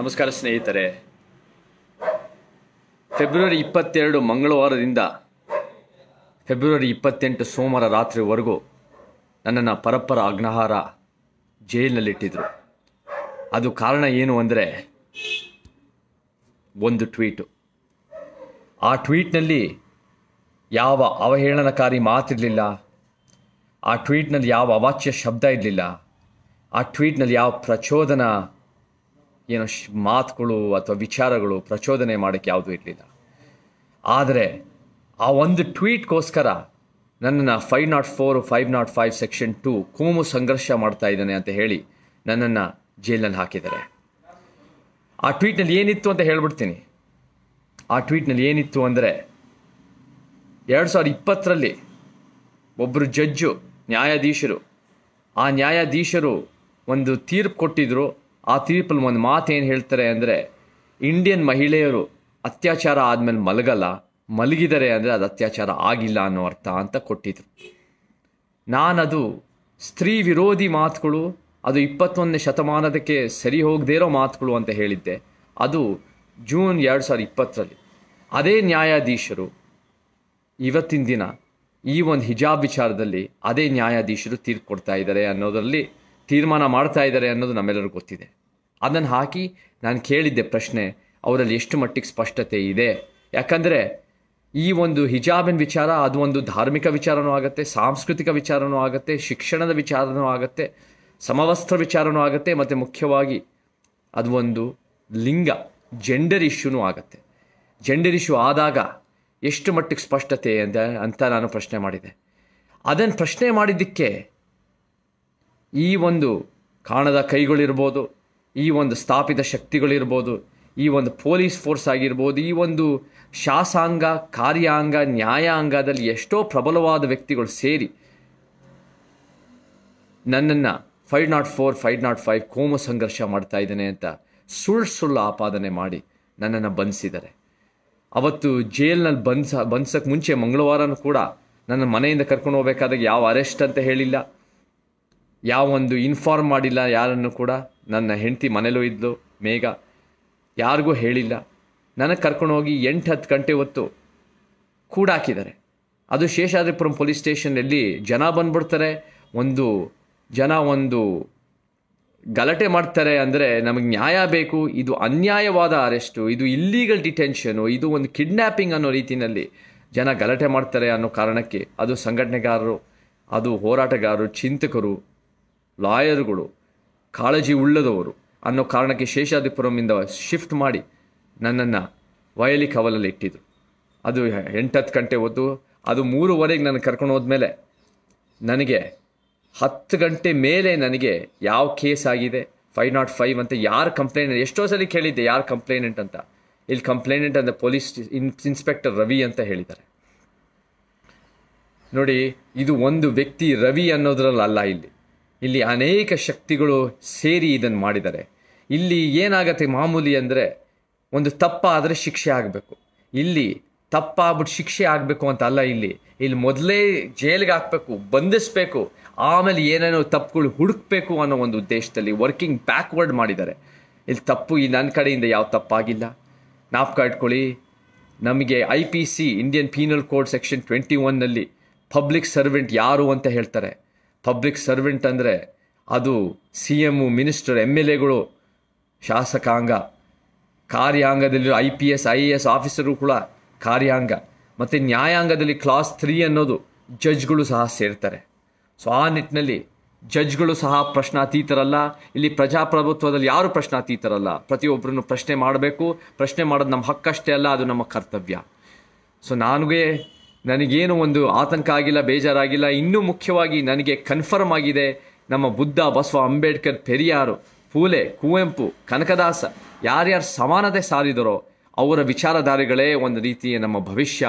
ನಮಸ್ಕಾರ ಸ್ನೇಹಿತರೆ ಫೆಬ್ರವರಿ ಇಪ್ಪತ್ತೆರಡು ಮಂಗಳವಾರದಿಂದ ಫೆಬ್ರವರಿ ಇಪ್ಪತ್ತೆಂಟು ಸೋಮವಾರ ರಾತ್ರಿವರೆಗೂ ನನ್ನನ್ನು ಪರಪ್ಪರ ಅಗ್ನಹಾರ ಜೈಲಿನಲ್ಲಿಟ್ಟಿದ್ರು ಅದು ಕಾರಣ ಏನು ಅಂದರೆ ಒಂದು ಟ್ವೀಟು ಆ ಟ್ವೀಟ್ನಲ್ಲಿ ಯಾವ ಅವಹೇಳನಕಾರಿ ಮಾತಿರಲಿಲ್ಲ ಆ ಟ್ವೀಟ್ನಲ್ಲಿ ಯಾವ ಅವಾಚ್ಯ ಶಬ್ದ ಇರಲಿಲ್ಲ ಆ ಟ್ವೀಟ್ನಲ್ಲಿ ಯಾವ ಪ್ರಚೋದನ ಏನೋ ಮಾತುಗಳು ಅಥವಾ ವಿಚಾರಗಳು ಪ್ರಚೋದನೆ ಮಾಡೋಕ್ಕೆ ಯಾವುದೂ ಇರಲಿಲ್ಲ ಆದರೆ ಆ ಒಂದು ಟ್ವೀಟ್ಗೋಸ್ಕರ ನನ್ನನ್ನು five nought four five nought five section two ಕೋಮು ಸಂಘರ್ಷ ಮಾಡ್ತಾ ಇದ್ದಾನೆ ಅಂತ ಹೇಳಿ ನನ್ನನ್ನು ಜೈಲಿನಲ್ಲಿ ಹಾಕಿದ್ದಾರೆ ಆ ಟ್ವೀಟ್ನಲ್ಲಿ ಏನಿತ್ತು ಅಂತ ಹೇಳ್ಬಿಡ್ತೀನಿ ಆ ಟ್ವೀಟ್ನಲ್ಲಿ ಏನಿತ್ತು ಅಂದರೆ ಎರಡು ಸಾವಿರದ ಇಪ್ಪತ್ತರಲ್ಲಿ ಒಬ್ಬರು ಜಡ್ಜು ನ್ಯಾಯಾಧೀಶರು ಆ ನ್ಯಾಯಾಧೀಶರು ಒಂದು ತೀರ್ಪು ಕೊಟ್ಟಿದ್ದರು ಆ ತೀರ್ಪಲ್ಲಿ ಒಂದು ಮಾತು ಏನು ಹೇಳ್ತಾರೆ ಅಂದರೆ ಇಂಡಿಯನ್ ಮಹಿಳೆಯರು ಅತ್ಯಾಚಾರ ಆದಮೇಲೆ ಮಲಗಲ್ಲ ಮಲಗಿದರೆ ಅಂದರೆ ಅದು ಅತ್ಯಾಚಾರ ಆಗಿಲ್ಲ ಅನ್ನೋ ಅರ್ಥ ಅಂತ ಕೊಟ್ಟಿದ್ರು ನಾನದು ಸ್ತ್ರೀ ವಿರೋಧಿ ಮಾತುಗಳು ಅದು ಇಪ್ಪತ್ತೊಂದನೇ ಶತಮಾನದಕ್ಕೆ ಸರಿ ಹೋಗದೇ ಇರೋ ಮಾತುಗಳು ಅಂತ ಹೇಳಿದ್ದೆ ಅದು ಜೂನ್ ಎರಡು ಸಾವಿರದ ಇಪ್ಪತ್ತರಲ್ಲಿ ಅದೇ ನ್ಯಾಯಾಧೀಶರು ಇವತ್ತಿನ ದಿನ ಈ ಒಂದು ಹಿಜಾಬ್ ವಿಚಾರದಲ್ಲಿ ಅದೇ ನ್ಯಾಯಾಧೀಶರು ತೀರ್ಪು ಕೊಡ್ತಾ ಇದ್ದಾರೆ ಅನ್ನೋದರಲ್ಲಿ ತೀರ್ಮಾನ ಮಾಡ್ತಾ ಇದ್ದಾರೆ ಅನ್ನೋದು ನಮ್ಮೆಲ್ಲರಿಗೂ ಗೊತ್ತಿದೆ ಅದನ್ನು ಹಾಕಿ ನಾನು ಕೇಳಿದ್ದೆ ಪ್ರಶ್ನೆ ಅವರಲ್ಲಿ ಎಷ್ಟು ಮಟ್ಟಿಗೆ ಸ್ಪಷ್ಟತೆ ಇದೆ ಯಾಕಂದರೆ ಈ ಒಂದು ಹಿಜಾಬಿನ ವಿಚಾರ ಅದು ಒಂದು ಧಾರ್ಮಿಕ ವಿಚಾರನೂ ಆಗುತ್ತೆ ಸಾಂಸ್ಕೃತಿಕ ವಿಚಾರನೂ ಆಗುತ್ತೆ ಶಿಕ್ಷಣದ ವಿಚಾರನೂ ಆಗುತ್ತೆ ಸಮವಸ್ತ್ರ ವಿಚಾರನೂ ಆಗುತ್ತೆ ಮತ್ತು ಮುಖ್ಯವಾಗಿ ಅದು ಒಂದು ಲಿಂಗ ಜೆಂಡರ್ ಇಶ್ಯೂನೂ ಆಗುತ್ತೆ ಜೆಂಡರ್ ಇಶ್ಯೂ ಆದಾಗ ಎಷ್ಟು ಮಟ್ಟಿಗೆ ಸ್ಪಷ್ಟತೆ ಅಂತ ಅಂತ ನಾನು ಪ್ರಶ್ನೆ ಮಾಡಿದೆ ಅದನ್ನು ಪ್ರಶ್ನೆ ಮಾಡಿದ್ದಕ್ಕೆ ಈ ಒಂದು ಕಾಣದ ಕೈಗಳಿರ್ಬೋದು ಈ ಒಂದು ಸ್ಥಾಪಿತ ಶಕ್ತಿಗಳಿರ್ಬೋದು ಈ ಒಂದು ಪೊಲೀಸ್ ಫೋರ್ಸ್ ಆಗಿರ್ಬೋದು ಈ ಒಂದು ಶಾಸಾಂಗ ಕಾರ್ಯಾಂಗ ನ್ಯಾಯಾಂಗದಲ್ಲಿ ಎಷ್ಟೋ ಪ್ರಬಲವಾದ ವ್ಯಕ್ತಿಗಳು ಸೇರಿ ನನ್ನನ್ನು five nought four five nought five ಕೋಮ ಸಂಘರ್ಷ ಮಾಡ್ತಾ ಇದ್ದೇನೆ ಅಂತ ಸುಳ್ಳು ಸುಳ್ಳು ಆಪಾದನೆ ಮಾಡಿ ನನ್ನನ್ನು ಬಂಧಿಸಿದ್ದಾರೆ ಅವತ್ತು ಜೈಲ್ನಲ್ಲಿ ಬಂಧಿಸ ಬಂಧಿಸೋಕ್ಕೆ ಮುಂಚೆ ಮಂಗಳವಾರನೂ ಕೂಡ ನನ್ನ ಮನೆಯಿಂದ ಕರ್ಕೊಂಡು ಹೋಗ್ಬೇಕಾದಾಗ ಯಾವ ಅರೆಸ್ಟ್ ಅಂತ ಹೇಳಿಲ್ಲ ಯಾವೊಂದು ಇನ್ಫಾರ್ಮ್ ಮಾಡಿಲ್ಲ ಯಾರನ್ನು ಕೂಡ ನನ್ನ ಹೆಂಡತಿ ಮನೇಲೂ ಇದ್ಲು ಮೇಘ ಯಾರಿಗೂ ಹೇಳಿಲ್ಲ ನನಗೆ ಕರ್ಕೊಂಡೋಗಿ ಎಂಟು ಹತ್ತು ಗಂಟೆ ಹೊತ್ತು ಕೂಡಾಕಿದ್ದಾರೆ ಅದು ಶೇಷಾದ್ರಿಪುರಂ ಪೊಲೀಸ್ ಸ್ಟೇಷನಲ್ಲಿ ಜನ ಬಂದ್ಬಿಡ್ತಾರೆ ಒಂದು ಜನ ಒಂದು ಗಲಾಟೆ ಮಾಡ್ತಾರೆ ಅಂದರೆ ನಮಗೆ ನ್ಯಾಯ ಬೇಕು ಇದು ಅನ್ಯಾಯವಾದ ಅರೆಸ್ಟು ಇದು ಇಲ್ಲೀಗಲ್ ಡಿಟೆನ್ಷನು ಇದು ಒಂದು ಕಿಡ್ನ್ಯಾಪಿಂಗ್ ಅನ್ನೋ ರೀತಿಯಲ್ಲಿ ಜನ ಗಲಾಟೆ ಮಾಡ್ತಾರೆ ಅನ್ನೋ ಕಾರಣಕ್ಕೆ ಅದು ಸಂಘಟನೆಗಾರರು ಅದು ಹೋರಾಟಗಾರರು ಚಿಂತಕರು ಲಾಯರ್ಗಳು ಕಾಳಜಿ ಉಳ್ಳದವರು ಅನ್ನೋ ಕಾರಣಕ್ಕೆ ಶೇಷಾದಿಪುರಮಿಂದ ಶಿಫ್ಟ್ ಮಾಡಿ ನನ್ನನ್ನು ವಯಲಿ ಕವಲಲ್ಲಿ ಇಟ್ಟಿದ್ರು ಅದು ಎಂಟತ್ತು ಗಂಟೆ ಹೊತ್ತು ಅದು ಮೂರುವರೆಗೆ ನಾನು ಕರ್ಕೊಂಡು ಹೋದ್ಮೇಲೆ ನನಗೆ ಹತ್ತು ಗಂಟೆ ಮೇಲೆ ನನಗೆ ಯಾವ ಕೇಸ್ ಆಗಿದೆ ಫೈವ್ ನಾಟ್ ಫೈವ್ ಅಂತ ಯಾರು ಕಂಪ್ಲೇಂಟ್ ಎಷ್ಟೋ ಸಲ ಕೇಳಿದ್ದೆ ಯಾರು ಕಂಪ್ಲೇನೆಂಟ್ ಅಂತ ಇಲ್ಲಿ ಕಂಪ್ಲೇನೆಂಟ್ ಅಂದರೆ ಪೊಲೀಸ್ ಇನ್ ಇನ್ಸ್ಪೆಕ್ಟರ್ ರವಿ ಅಂತ ಹೇಳಿದ್ದಾರೆ ನೋಡಿ ಇದು ಒಂದು ವ್ಯಕ್ತಿ ರವಿ ಅನ್ನೋದ್ರಲ್ಲಿ ಅಲ್ಲ ಇಲ್ಲಿ ಇಲ್ಲಿ ಅನೇಕ ಶಕ್ತಿಗಳು ಸೇರಿ ಇದನ್ನು ಮಾಡಿದ್ದಾರೆ ಇಲ್ಲಿ ಏನಾಗತ್ತೆ ಮಾಮೂಲಿ ಅಂದರೆ ಒಂದು ತಪ್ಪಾದರೆ ಶಿಕ್ಷೆ ಆಗಬೇಕು ಇಲ್ಲಿ ತಪ್ಪಾಗ್ಬಿಟ್ಟು ಶಿಕ್ಷೆ ಆಗಬೇಕು ಅಂತ ಅಲ್ಲ ಇಲ್ಲಿ ಇಲ್ಲಿ ಮೊದಲೇ ಜೈಲಿಗೆ ಹಾಕಬೇಕು ಬಂಧಿಸಬೇಕು ಆಮೇಲೆ ಏನೇನೋ ತಪ್ಪುಗಳು ಹುಡುಕ್ಬೇಕು ಅನ್ನೋ ಒಂದು ಉದ್ದೇಶದಲ್ಲಿ ವರ್ಕಿಂಗ್ ಬ್ಯಾಕ್ವರ್ಡ್ ಮಾಡಿದ್ದಾರೆ ಇಲ್ಲಿ ತಪ್ಪು ಈ ನನ್ನ ಕಡೆಯಿಂದ ಯಾವ ತಪ್ಪಾಗಿಲ್ಲ ನಾಪ್ಕ ಇಟ್ಕೊಳ್ಳಿ ನಮಗೆ I P C Indian penal code section twenty ಒನ್ನಲ್ಲಿ ಪಬ್ಲಿಕ್ ಸರ್ವೆಂಟ್ ಯಾರು ಅಂತ ಹೇಳ್ತಾರೆ ಪಬ್ಲಿಕ್ ಸರ್ವೆಂಟ್ ಅಂದರೆ ಅದು C M minister M L ಎಗಳು ಶಾಸಕಾಂಗ ಕಾರ್ಯಾಂಗದಲ್ಲಿ I P S I A S officer ಕೂಡ ಕಾರ್ಯಾಂಗ ಮತ್ತು ನ್ಯಾಯಾಂಗದಲ್ಲಿ ಕ್ಲಾಸ್ ತ್ರೀ ಅನ್ನೋದು ಜಡ್ಜ್ಗಳು ಸಹ ಸೇರ್ತಾರೆ ಸೊ ಆ ನಿಟ್ಟಿನಲ್ಲಿ ಜಡ್ಜ್ಗಳು ಸಹ ಪ್ರಶ್ನಾತೀತರಲ್ಲ ಇಲ್ಲಿ ಪ್ರಜಾಪ್ರಭುತ್ವದಲ್ಲಿ ಯಾರು ಪ್ರಶ್ನಾತೀತರಲ್ಲ ಪ್ರತಿಯೊಬ್ಬರನ್ನು ಪ್ರಶ್ನೆ ಮಾಡಬೇಕು ಪ್ರಶ್ನೆ ಮಾಡೋದು ನಮ್ಮ ಹಕ್ಕಷ್ಟೇ ಅಲ್ಲ ಅದು ನಮ್ಮ ಕರ್ತವ್ಯ ಸೊ ನನಗೆ ನನಗೇನು ಒಂದು ಆತಂಕ ಆಗಿಲ್ಲ ಬೇಜಾರಾಗಿಲ್ಲ ಇನ್ನೂ ಮುಖ್ಯವಾಗಿ ನನಗೆ ಕನ್ಫರ್ಮ್ ಆಗಿದೆ ನಮ್ಮ ಬುದ್ಧ ಬಸವ ಅಂಬೇಡ್ಕರ್ ಪೆರಿಯಾರು ಪೂಲೆ ಕುವೆಂಪು ಕನಕದಾಸ ಯಾರ್ಯಾರು ಸಮಾನತೆ ಸಾರಿದರೋ ಅವರ ವಿಚಾರಧಾರೆಗಳೇ ಒಂದು ರೀತಿಯ ನಮ್ಮ ಭವಿಷ್ಯ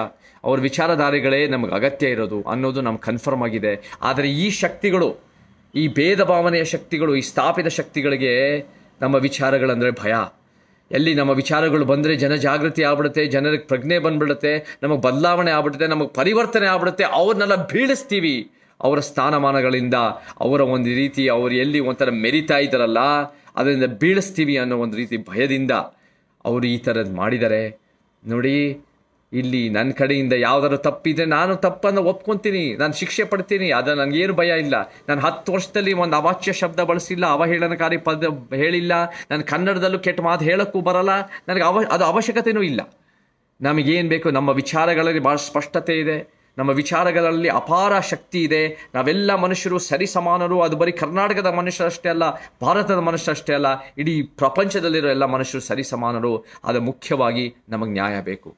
ಅವರ ವಿಚಾರಧಾರೆಗಳೇ ನಮಗೆ ಅಗತ್ಯ ಇರೋದು ಅನ್ನೋದು ನಮ್ಗೆ ಕನ್ಫರ್ಮ್ ಆಗಿದೆ ಆದರೆ ಈ ಶಕ್ತಿಗಳು ಈ ಭೇದ ಭಾವನೆಯ ಶಕ್ತಿಗಳು ಈ ಸ್ಥಾಪಿತ ಶಕ್ತಿಗಳಿಗೆ ನಮ್ಮ ವಿಚಾರಗಳಂದರೆ ಭಯ ಎಲ್ಲಿ ನಮ್ಮ ವಿಚಾರಗಳು ಬಂದರೆ ಜನ ಜಾಗೃತಿ ಆಗ್ಬಿಡುತ್ತೆ ಜನರಿಗೆ ಪ್ರಜ್ಞೆ ಬಂದ್ಬಿಡುತ್ತೆ ನಮಗೆ ಬದಲಾವಣೆ ಆಗ್ಬಿಡುತ್ತೆ ನಮಗೆ ಪರಿವರ್ತನೆ ಆಗ್ಬಿಡುತ್ತೆ ಅವ್ರನ್ನೆಲ್ಲ ಬೀಳಿಸ್ತೀವಿ ಅವರ ಸ್ಥಾನಮಾನಗಳಿಂದ ಅವರ ಒಂದು ರೀತಿ ಅವರು ಎಲ್ಲಿ ಒಂಥರ ಮೆರಿತಾ ಇದ್ದಾರಲ್ಲ ಅದರಿಂದ ಬೀಳಿಸ್ತೀವಿ ಅನ್ನೋ ಒಂದು ರೀತಿ ಭಯದಿಂದ ಅವರು ಈ ಥರದ್ದು ಮಾಡಿದ್ದಾರೆ ನೋಡಿ ಇಲ್ಲಿ ನನ್ನ ಕಡೆಯಿಂದ ಯಾವ್ದಾರು ತಪ್ಪಿದ್ರೆ ನಾನು ತಪ್ಪನ್ನು ಒಪ್ಕೊತೀನಿ ನಾನು ಶಿಕ್ಷೆ ಪಡ್ತೀನಿ ಅದು ನನಗೇನು ಭಯ ಇಲ್ಲ ನಾನು ಹತ್ತು ವರ್ಷದಲ್ಲಿ ಒಂದು ಅವಾಚ್ಯ ಶಬ್ದ ಬಳಸಿಲ್ಲ ಅವಹೇಳನಕಾರಿ ಪದ ಹೇಳಿಲ್ಲ ನಾನು ಕನ್ನಡದಲ್ಲೂ ಕೆಟ್ಟ ಮಾತು ಹೇಳೋಕ್ಕೂ ಬರಲ್ಲ ನನಗೆ ಅವ ಅದು ಅವಶ್ಯಕತೆಯೂ ಇಲ್ಲ ನಮಗೇನು ಬೇಕು ನಮ್ಮ ವಿಚಾರಗಳಲ್ಲಿ ಭಾಳ ಸ್ಪಷ್ಟತೆ ಇದೆ ನಮ್ಮ ವಿಚಾರಗಳಲ್ಲಿ ಅಪಾರ ಶಕ್ತಿ ಇದೆ ನಾವೆಲ್ಲ ಮನುಷ್ಯರು ಸರಿ ಸಮಾನರು ಅದು ಬರೀ ಕರ್ನಾಟಕದ ಮನುಷ್ಯರಷ್ಟೇ ಅಲ್ಲ ಭಾರತದ ಮನುಷ್ಯರಷ್ಟೇ ಅಲ್ಲ ಇಡೀ ಪ್ರಪಂಚದಲ್ಲಿರೋ ಎಲ್ಲ ಮನುಷ್ಯರು ಸರಿ ಸಮಾನರು ಅದು ಮುಖ್ಯವಾಗಿ ನಮಗೆ ನ್ಯಾಯ ಬೇಕು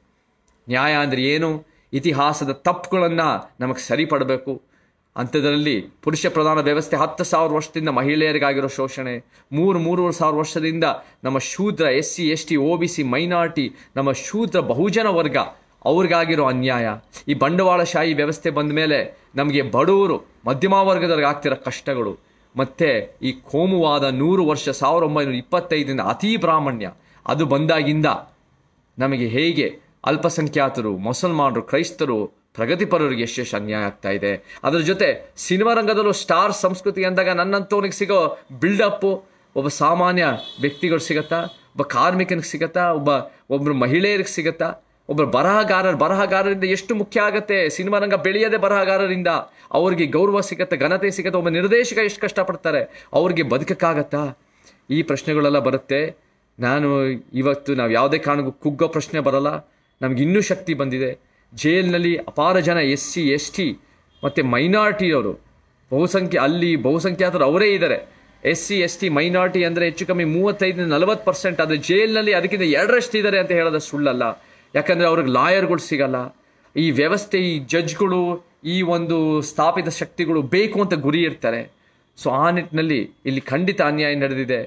ನ್ಯಾಯ ಅಂದರೆ ಏನು ಇತಿಹಾಸದ ತಪ್ಪುಗಳನ್ನು ನಮಗೆ ಸರಿಪಡಬೇಕು ಅಂಥದ್ರಲ್ಲಿ ಪುರುಷ ಪ್ರಧಾನ ವ್ಯವಸ್ಥೆ ಹತ್ತು ಸಾವಿರ ವರ್ಷದಿಂದ ಮಹಿಳೆಯರಿಗಾಗಿರೋ ಶೋಷಣೆ ಮೂರು ಮೂರುವರೆ ಸಾವಿರ ವರ್ಷದಿಂದ ನಮ್ಮ ಶೂದ್ರ S C S T O B C minority ನಮ್ಮ ಶೂದ್ರ ಬಹುಜನ ವರ್ಗ ಅವ್ರಿಗಾಗಿರೋ ಅನ್ಯಾಯ ಈ ಬಂಡವಾಳಶಾಹಿ ವ್ಯವಸ್ಥೆ ಬಂದ ಮೇಲೆ ನಮಗೆ ಬಡವರು ಮಧ್ಯಮ ವರ್ಗದವ್ರಿಗೆ ಆಗ್ತಿರೋ ಕಷ್ಟಗಳು ಮತ್ತು ಈ ಕೋಮುವಾದ ನೂರು ವರ್ಷ ಸಾವಿರದ ಒಂಬೈನೂರ ಇಪ್ಪತ್ತೈದರಿಂದ ಅತೀ ಬ್ರಾಹ್ಮಣ್ಯ ಅದು ಬಂದಾಗಿಂದ ನಮಗೆ ಹೇಗೆ ಅಲ್ಪಸಂಖ್ಯಾತರು ಮುಸಲ್ಮಾನರು ಕ್ರೈಸ್ತರು ಪ್ರಗತಿಪರರಿಗೆ ಎಷ್ಟು ಅನ್ಯಾಯ ಆಗ್ತಾ ಇದೆ ಅದರ ಜೊತೆ ಸಿನಿಮಾ ರಂಗದಲ್ಲೂ ಸ್ಟಾರ್ ಸಂಸ್ಕೃತಿ ಅಂದಾಗ ನನ್ನಂಥವನಿಗೆ ಸಿಗೋ ಬಿಲ್ಡಪ್ಪು ಒಬ್ಬ ಸಾಮಾನ್ಯ ವ್ಯಕ್ತಿಗಳು ಸಿಗತ್ತಾ ಒಬ್ಬ ಕಾರ್ಮಿಕನಿಗೆ ಸಿಗತ್ತಾ ಒಬ್ಬ ಒಬ್ಬರು ಮಹಿಳೆಯರಿಗೆ ಸಿಗತ್ತಾ ಒಬ್ಬರು ಬರಹಗಾರರು ಬರಹಗಾರರಿಂದ ಎಷ್ಟು ಮುಖ್ಯ ಆಗತ್ತೆ ಸಿನಿಮಾ ರಂಗ ಬೆಳೆಯದೆ ಬರಹಗಾರರಿಂದ ಅವ್ರಿಗೆ ಗೌರವ ಸಿಗತ್ತೆ ಘನತೆ ಸಿಗತ್ತೆ ಒಬ್ಬ ನಿರ್ದೇಶಕ ಎಷ್ಟು ಕಷ್ಟಪಡ್ತಾರೆ ಅವ್ರಿಗೆ ಬದುಕಕ್ಕಾಗತ್ತಾ ಈ ಪ್ರಶ್ನೆಗಳೆಲ್ಲ ಬರುತ್ತೆ ನಾನು ಇವತ್ತು ನಾವು ಯಾವುದೇ ಕಾರಣಕ್ಕೂ ಕುಗ್ಗೋ ಪ್ರಶ್ನೆ ಬರಲ್ಲ ಇನ್ನೂ ಶಕ್ತಿ ಬಂದಿದೆ ಜೈಲಿನಲ್ಲಿ ಅಪಾರ ಜನ ಎಸ್ ಸಿ ಎಸ್ ಟಿ ಮತ್ತು ಮೈನಾರಿಟಿಯವರು ಬಹುಸಂಖ್ಯೆ ಅಲ್ಲಿ ಬಹುಸಂಖ್ಯಾತರು ಅವರೇ ಇದ್ದಾರೆ S C S T minority ಅಂದರೆ ಹೆಚ್ಚು ಕಮ್ಮಿ ಮೂವತ್ತೈದರಿಂದ ನಲವತ್ತು ಪರ್ಸೆಂಟ್ ಆದರೆ ಜೈಲಿನಲ್ಲಿ ಅದಕ್ಕಿಂತ ಎರಡರಷ್ಟು ಇದ್ದಾರೆ ಅಂತ ಹೇಳೋದು ಸುಳ್ಳಲ್ಲ ಯಾಕಂದರೆ ಅವ್ರಿಗೆ ಲಾಯರ್ಗಳು ಸಿಗಲ್ಲ ಈ ವ್ಯವಸ್ಥೆ ಈ ಜಡ್ಜ್ಗಳು ಈ ಒಂದು ಸ್ಥಾಪಿತ ಶಕ್ತಿಗಳು ಬೇಕು ಅಂತ ಗುರಿ ಇರ್ತಾರೆ ಸೊ ಆ ನಿಟ್ಟಿನಲ್ಲಿ ಇಲ್ಲಿ ಖಂಡಿತ ಅನ್ಯಾಯ ನಡೆದಿದೆ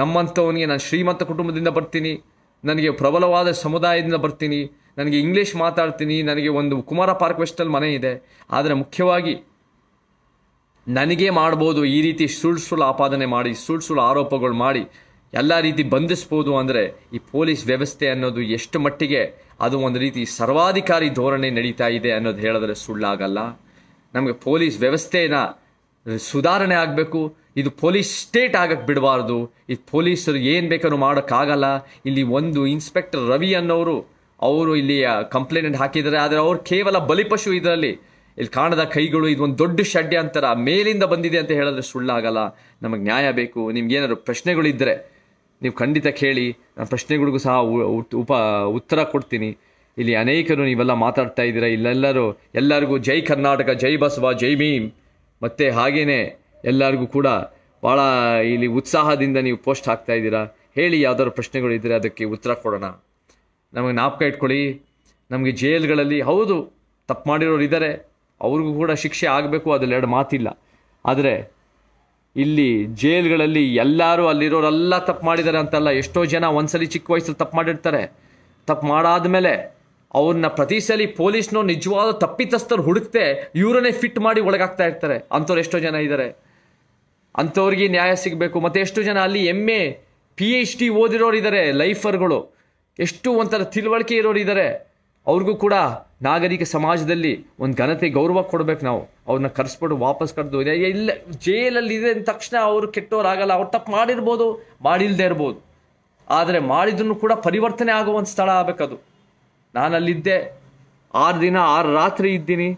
ನಮ್ಮಂಥವನಿಗೆ ನಾನು ಶ್ರೀಮಂತ ಕುಟುಂಬದಿಂದ ಬರ್ತೀನಿ ನನಗೆ ಪ್ರಬಲವಾದ ಸಮುದಾಯದಿಂದ ಬರ್ತೀನಿ ನನಗೆ ಇಂಗ್ಲೀಷ್ ಮಾತಾಡ್ತೀನಿ ನನಗೆ ಒಂದು ಕುಮಾರ ಪಾರ್ಕ್ ವೆಸ್ಟಲ್ಲಿ ಮನೆ ಇದೆ ಆದರೆ ಮುಖ್ಯವಾಗಿ ನನಗೆ ಮಾಡ್ಬೋದು ಈ ರೀತಿ ಸುಳ್ಳು ಸುಳ್ಳು ಆಪಾದನೆ ಮಾಡಿ ಸುಳ್ಳು ಸುಳ್ಳು ಆರೋಪಗಳು ಮಾಡಿ ಎಲ್ಲ ರೀತಿ ಬಂಧಿಸ್ಬೋದು ಅಂದರೆ ಈ ಪೊಲೀಸ್ ವ್ಯವಸ್ಥೆ ಅನ್ನೋದು ಎಷ್ಟು ಮಟ್ಟಿಗೆ ಅದು ಒಂದು ರೀತಿ ಸರ್ವಾಧಿಕಾರಿ ಧೋರಣೆ ನಡೀತಾ ಇದೆ ಅನ್ನೋದು ಹೇಳಿದ್ರೆ ಸುಳ್ಳಾಗಲ್ಲ ನಮಗೆ ಪೊಲೀಸ್ ವ್ಯವಸ್ಥೆನ ಸುಧಾರಣೆ ಆಗಬೇಕು ಇದು ಪೊಲೀಸ್ ಸ್ಟೇಟ್ ಆಗಕ್ಕೆ ಬಿಡಬಾರ್ದು ಇದು ಪೊಲೀಸರು ಏನು ಬೇಕಾದ್ರೂ ಮಾಡೋಕ್ಕಾಗಲ್ಲ ಇಲ್ಲಿ ಒಂದು ಇನ್ಸ್ಪೆಕ್ಟರ್ ರವಿ ಅನ್ನೋರು ಅವರು ಇಲ್ಲಿ ಕಂಪ್ಲೇಂಟ್ ಹಾಕಿದ್ದಾರೆ ಆದರೆ ಅವರು ಕೇವಲ ಬಲಿಪಶು ಇದರಲ್ಲಿ ಇಲ್ಲಿ ಕಾಣದ ಕೈಗಳು ಇದೊಂದು ದೊಡ್ಡ ಷಡ್ಯಂತರ ಮೇಲಿಂದ ಬಂದಿದೆ ಅಂತ ಹೇಳಿದ್ರೆ ಸುಳ್ಳಾಗಲ್ಲ ನಮಗೆ ನ್ಯಾಯ ಬೇಕು ನಿಮ್ಗೇನಾದ್ರು ಪ್ರಶ್ನೆಗಳಿದ್ದರೆ ನೀವು ಖಂಡಿತ ಕೇಳಿ ನಾನು ಪ್ರಶ್ನೆಗಳಿಗೂ ಸಹ ಉಪ ಉತ್ತರ ಕೊಡ್ತೀನಿ ಇಲ್ಲಿ ಅನೇಕರು ನೀವೆಲ್ಲ ಮಾತಾಡ್ತಾ ಇದ್ದೀರಾ ಇಲ್ಲೆಲ್ಲರೂ ಎಲ್ಲರಿಗೂ ಜೈ ಕರ್ನಾಟಕ ಜೈ ಬಸವ ಜೈ ಮೀಮ್ ಮತ್ತು ಹಾಗೆಯೇ ಎಲ್ಲರಿಗೂ ಕೂಡ ಭಾಳ ಇಲ್ಲಿ ಉತ್ಸಾಹದಿಂದ ನೀವು ಪೋಸ್ಟ್ ಹಾಕ್ತಾ ಇದ್ದೀರಾ ಹೇಳಿ ಯಾವ್ದಾದ್ರು ಪ್ರಶ್ನೆಗಳು ಇದ್ದರೆ ಅದಕ್ಕೆ ಉತ್ತರ ಕೊಡೋಣ ನಮಗೆ ನಾಪಕ ಇಟ್ಕೊಳ್ಳಿ ನಮಗೆ ಜೈಲ್ಗಳಲ್ಲಿ ಹೌದು ತಪ್ಪು ಮಾಡಿರೋರು ಇದ್ದಾರೆ ಅವ್ರಿಗೂ ಕೂಡ ಶಿಕ್ಷೆ ಆಗಬೇಕು ಅದರಲ್ಲಿ ಎರಡು ಮಾತಿಲ್ಲ ಆದರೆ ಇಲ್ಲಿ ಜೈಲ್ಗಳಲ್ಲಿ ಎಲ್ಲರೂ ಅಲ್ಲಿರೋರೆಲ್ಲ ತಪ್ಪು ಮಾಡಿದ್ದಾರೆ ಅಂತಲ್ಲ ಎಷ್ಟೋ ಜನ ಒಂದ್ಸಲಿ ಚಿಕ್ಕ ವಯಸ್ಸಲ್ಲಿ ತಪ್ಪು ಮಾಡಿರ್ತಾರೆ ತಪ್ಪು ಮಾಡಾದ ಮೇಲೆ ಅವ್ರನ್ನ ಪ್ರತಿ ಸಲ ಪೊಲೀಸ್ನೋ ನಿಜವಾದ ತಪ್ಪಿತಸ್ಥರು ಹುಡುಕ್ತೆ ಇವರನ್ನೇ ಫಿಟ್ ಮಾಡಿ ಒಳಗಾಗ್ತಾ ಇರ್ತಾರೆ ಅಂಥವ್ರು ಎಷ್ಟೋ ಜನ ಇದ್ದಾರೆ ಅಂಥವ್ರಿಗೆ ನ್ಯಾಯ ಸಿಗಬೇಕು ಮತ್ತು ಎಷ್ಟು ಜನ ಅಲ್ಲಿ M A P H D ಓದಿರೋರು ಇದ್ದಾರೆ ಲೈಫರ್ಗಳು ಎಷ್ಟು ಒಂಥರ ತಿಳುವಳಿಕೆ ಇರೋರು ಇದ್ದಾರೆ ಅವ್ರಿಗೂ ಕೂಡ ನಾಗರಿಕ ಸಮಾಜದಲ್ಲಿ ಒಂದು ಘನತೆ ಗೌರವ ಕೊಡಬೇಕು ನಾವು ಅವ್ರನ್ನ ಕರೆಸ್ಬಿಟ್ಟು ವಾಪಸ್ ಕರೆದು ಇಲ್ಲ ಜೈಲಲ್ಲಿ ಇದೆ ಅಂದ ತಕ್ಷಣ ಅವರು ಕೆಟ್ಟವರಾಗಲ್ಲ ಅವ್ರು ತಪ್ಪು ಮಾಡಿರ್ಬೋದು ಮಾಡಿಲ್ಲದೆ ಇರ್ಬೋದು ಆದರೆ ಮಾಡಿದ್ರು ಕೂಡ ಪರಿವರ್ತನೆ ಆಗುವಂಥ ಸ್ಥಳ ಆಗಬೇಕದು ನಾನಲ್ಲಿದ್ದೆ ಆರು ದಿನ ಆರು ರಾತ್ರಿ ಇದ್ದೀನಿ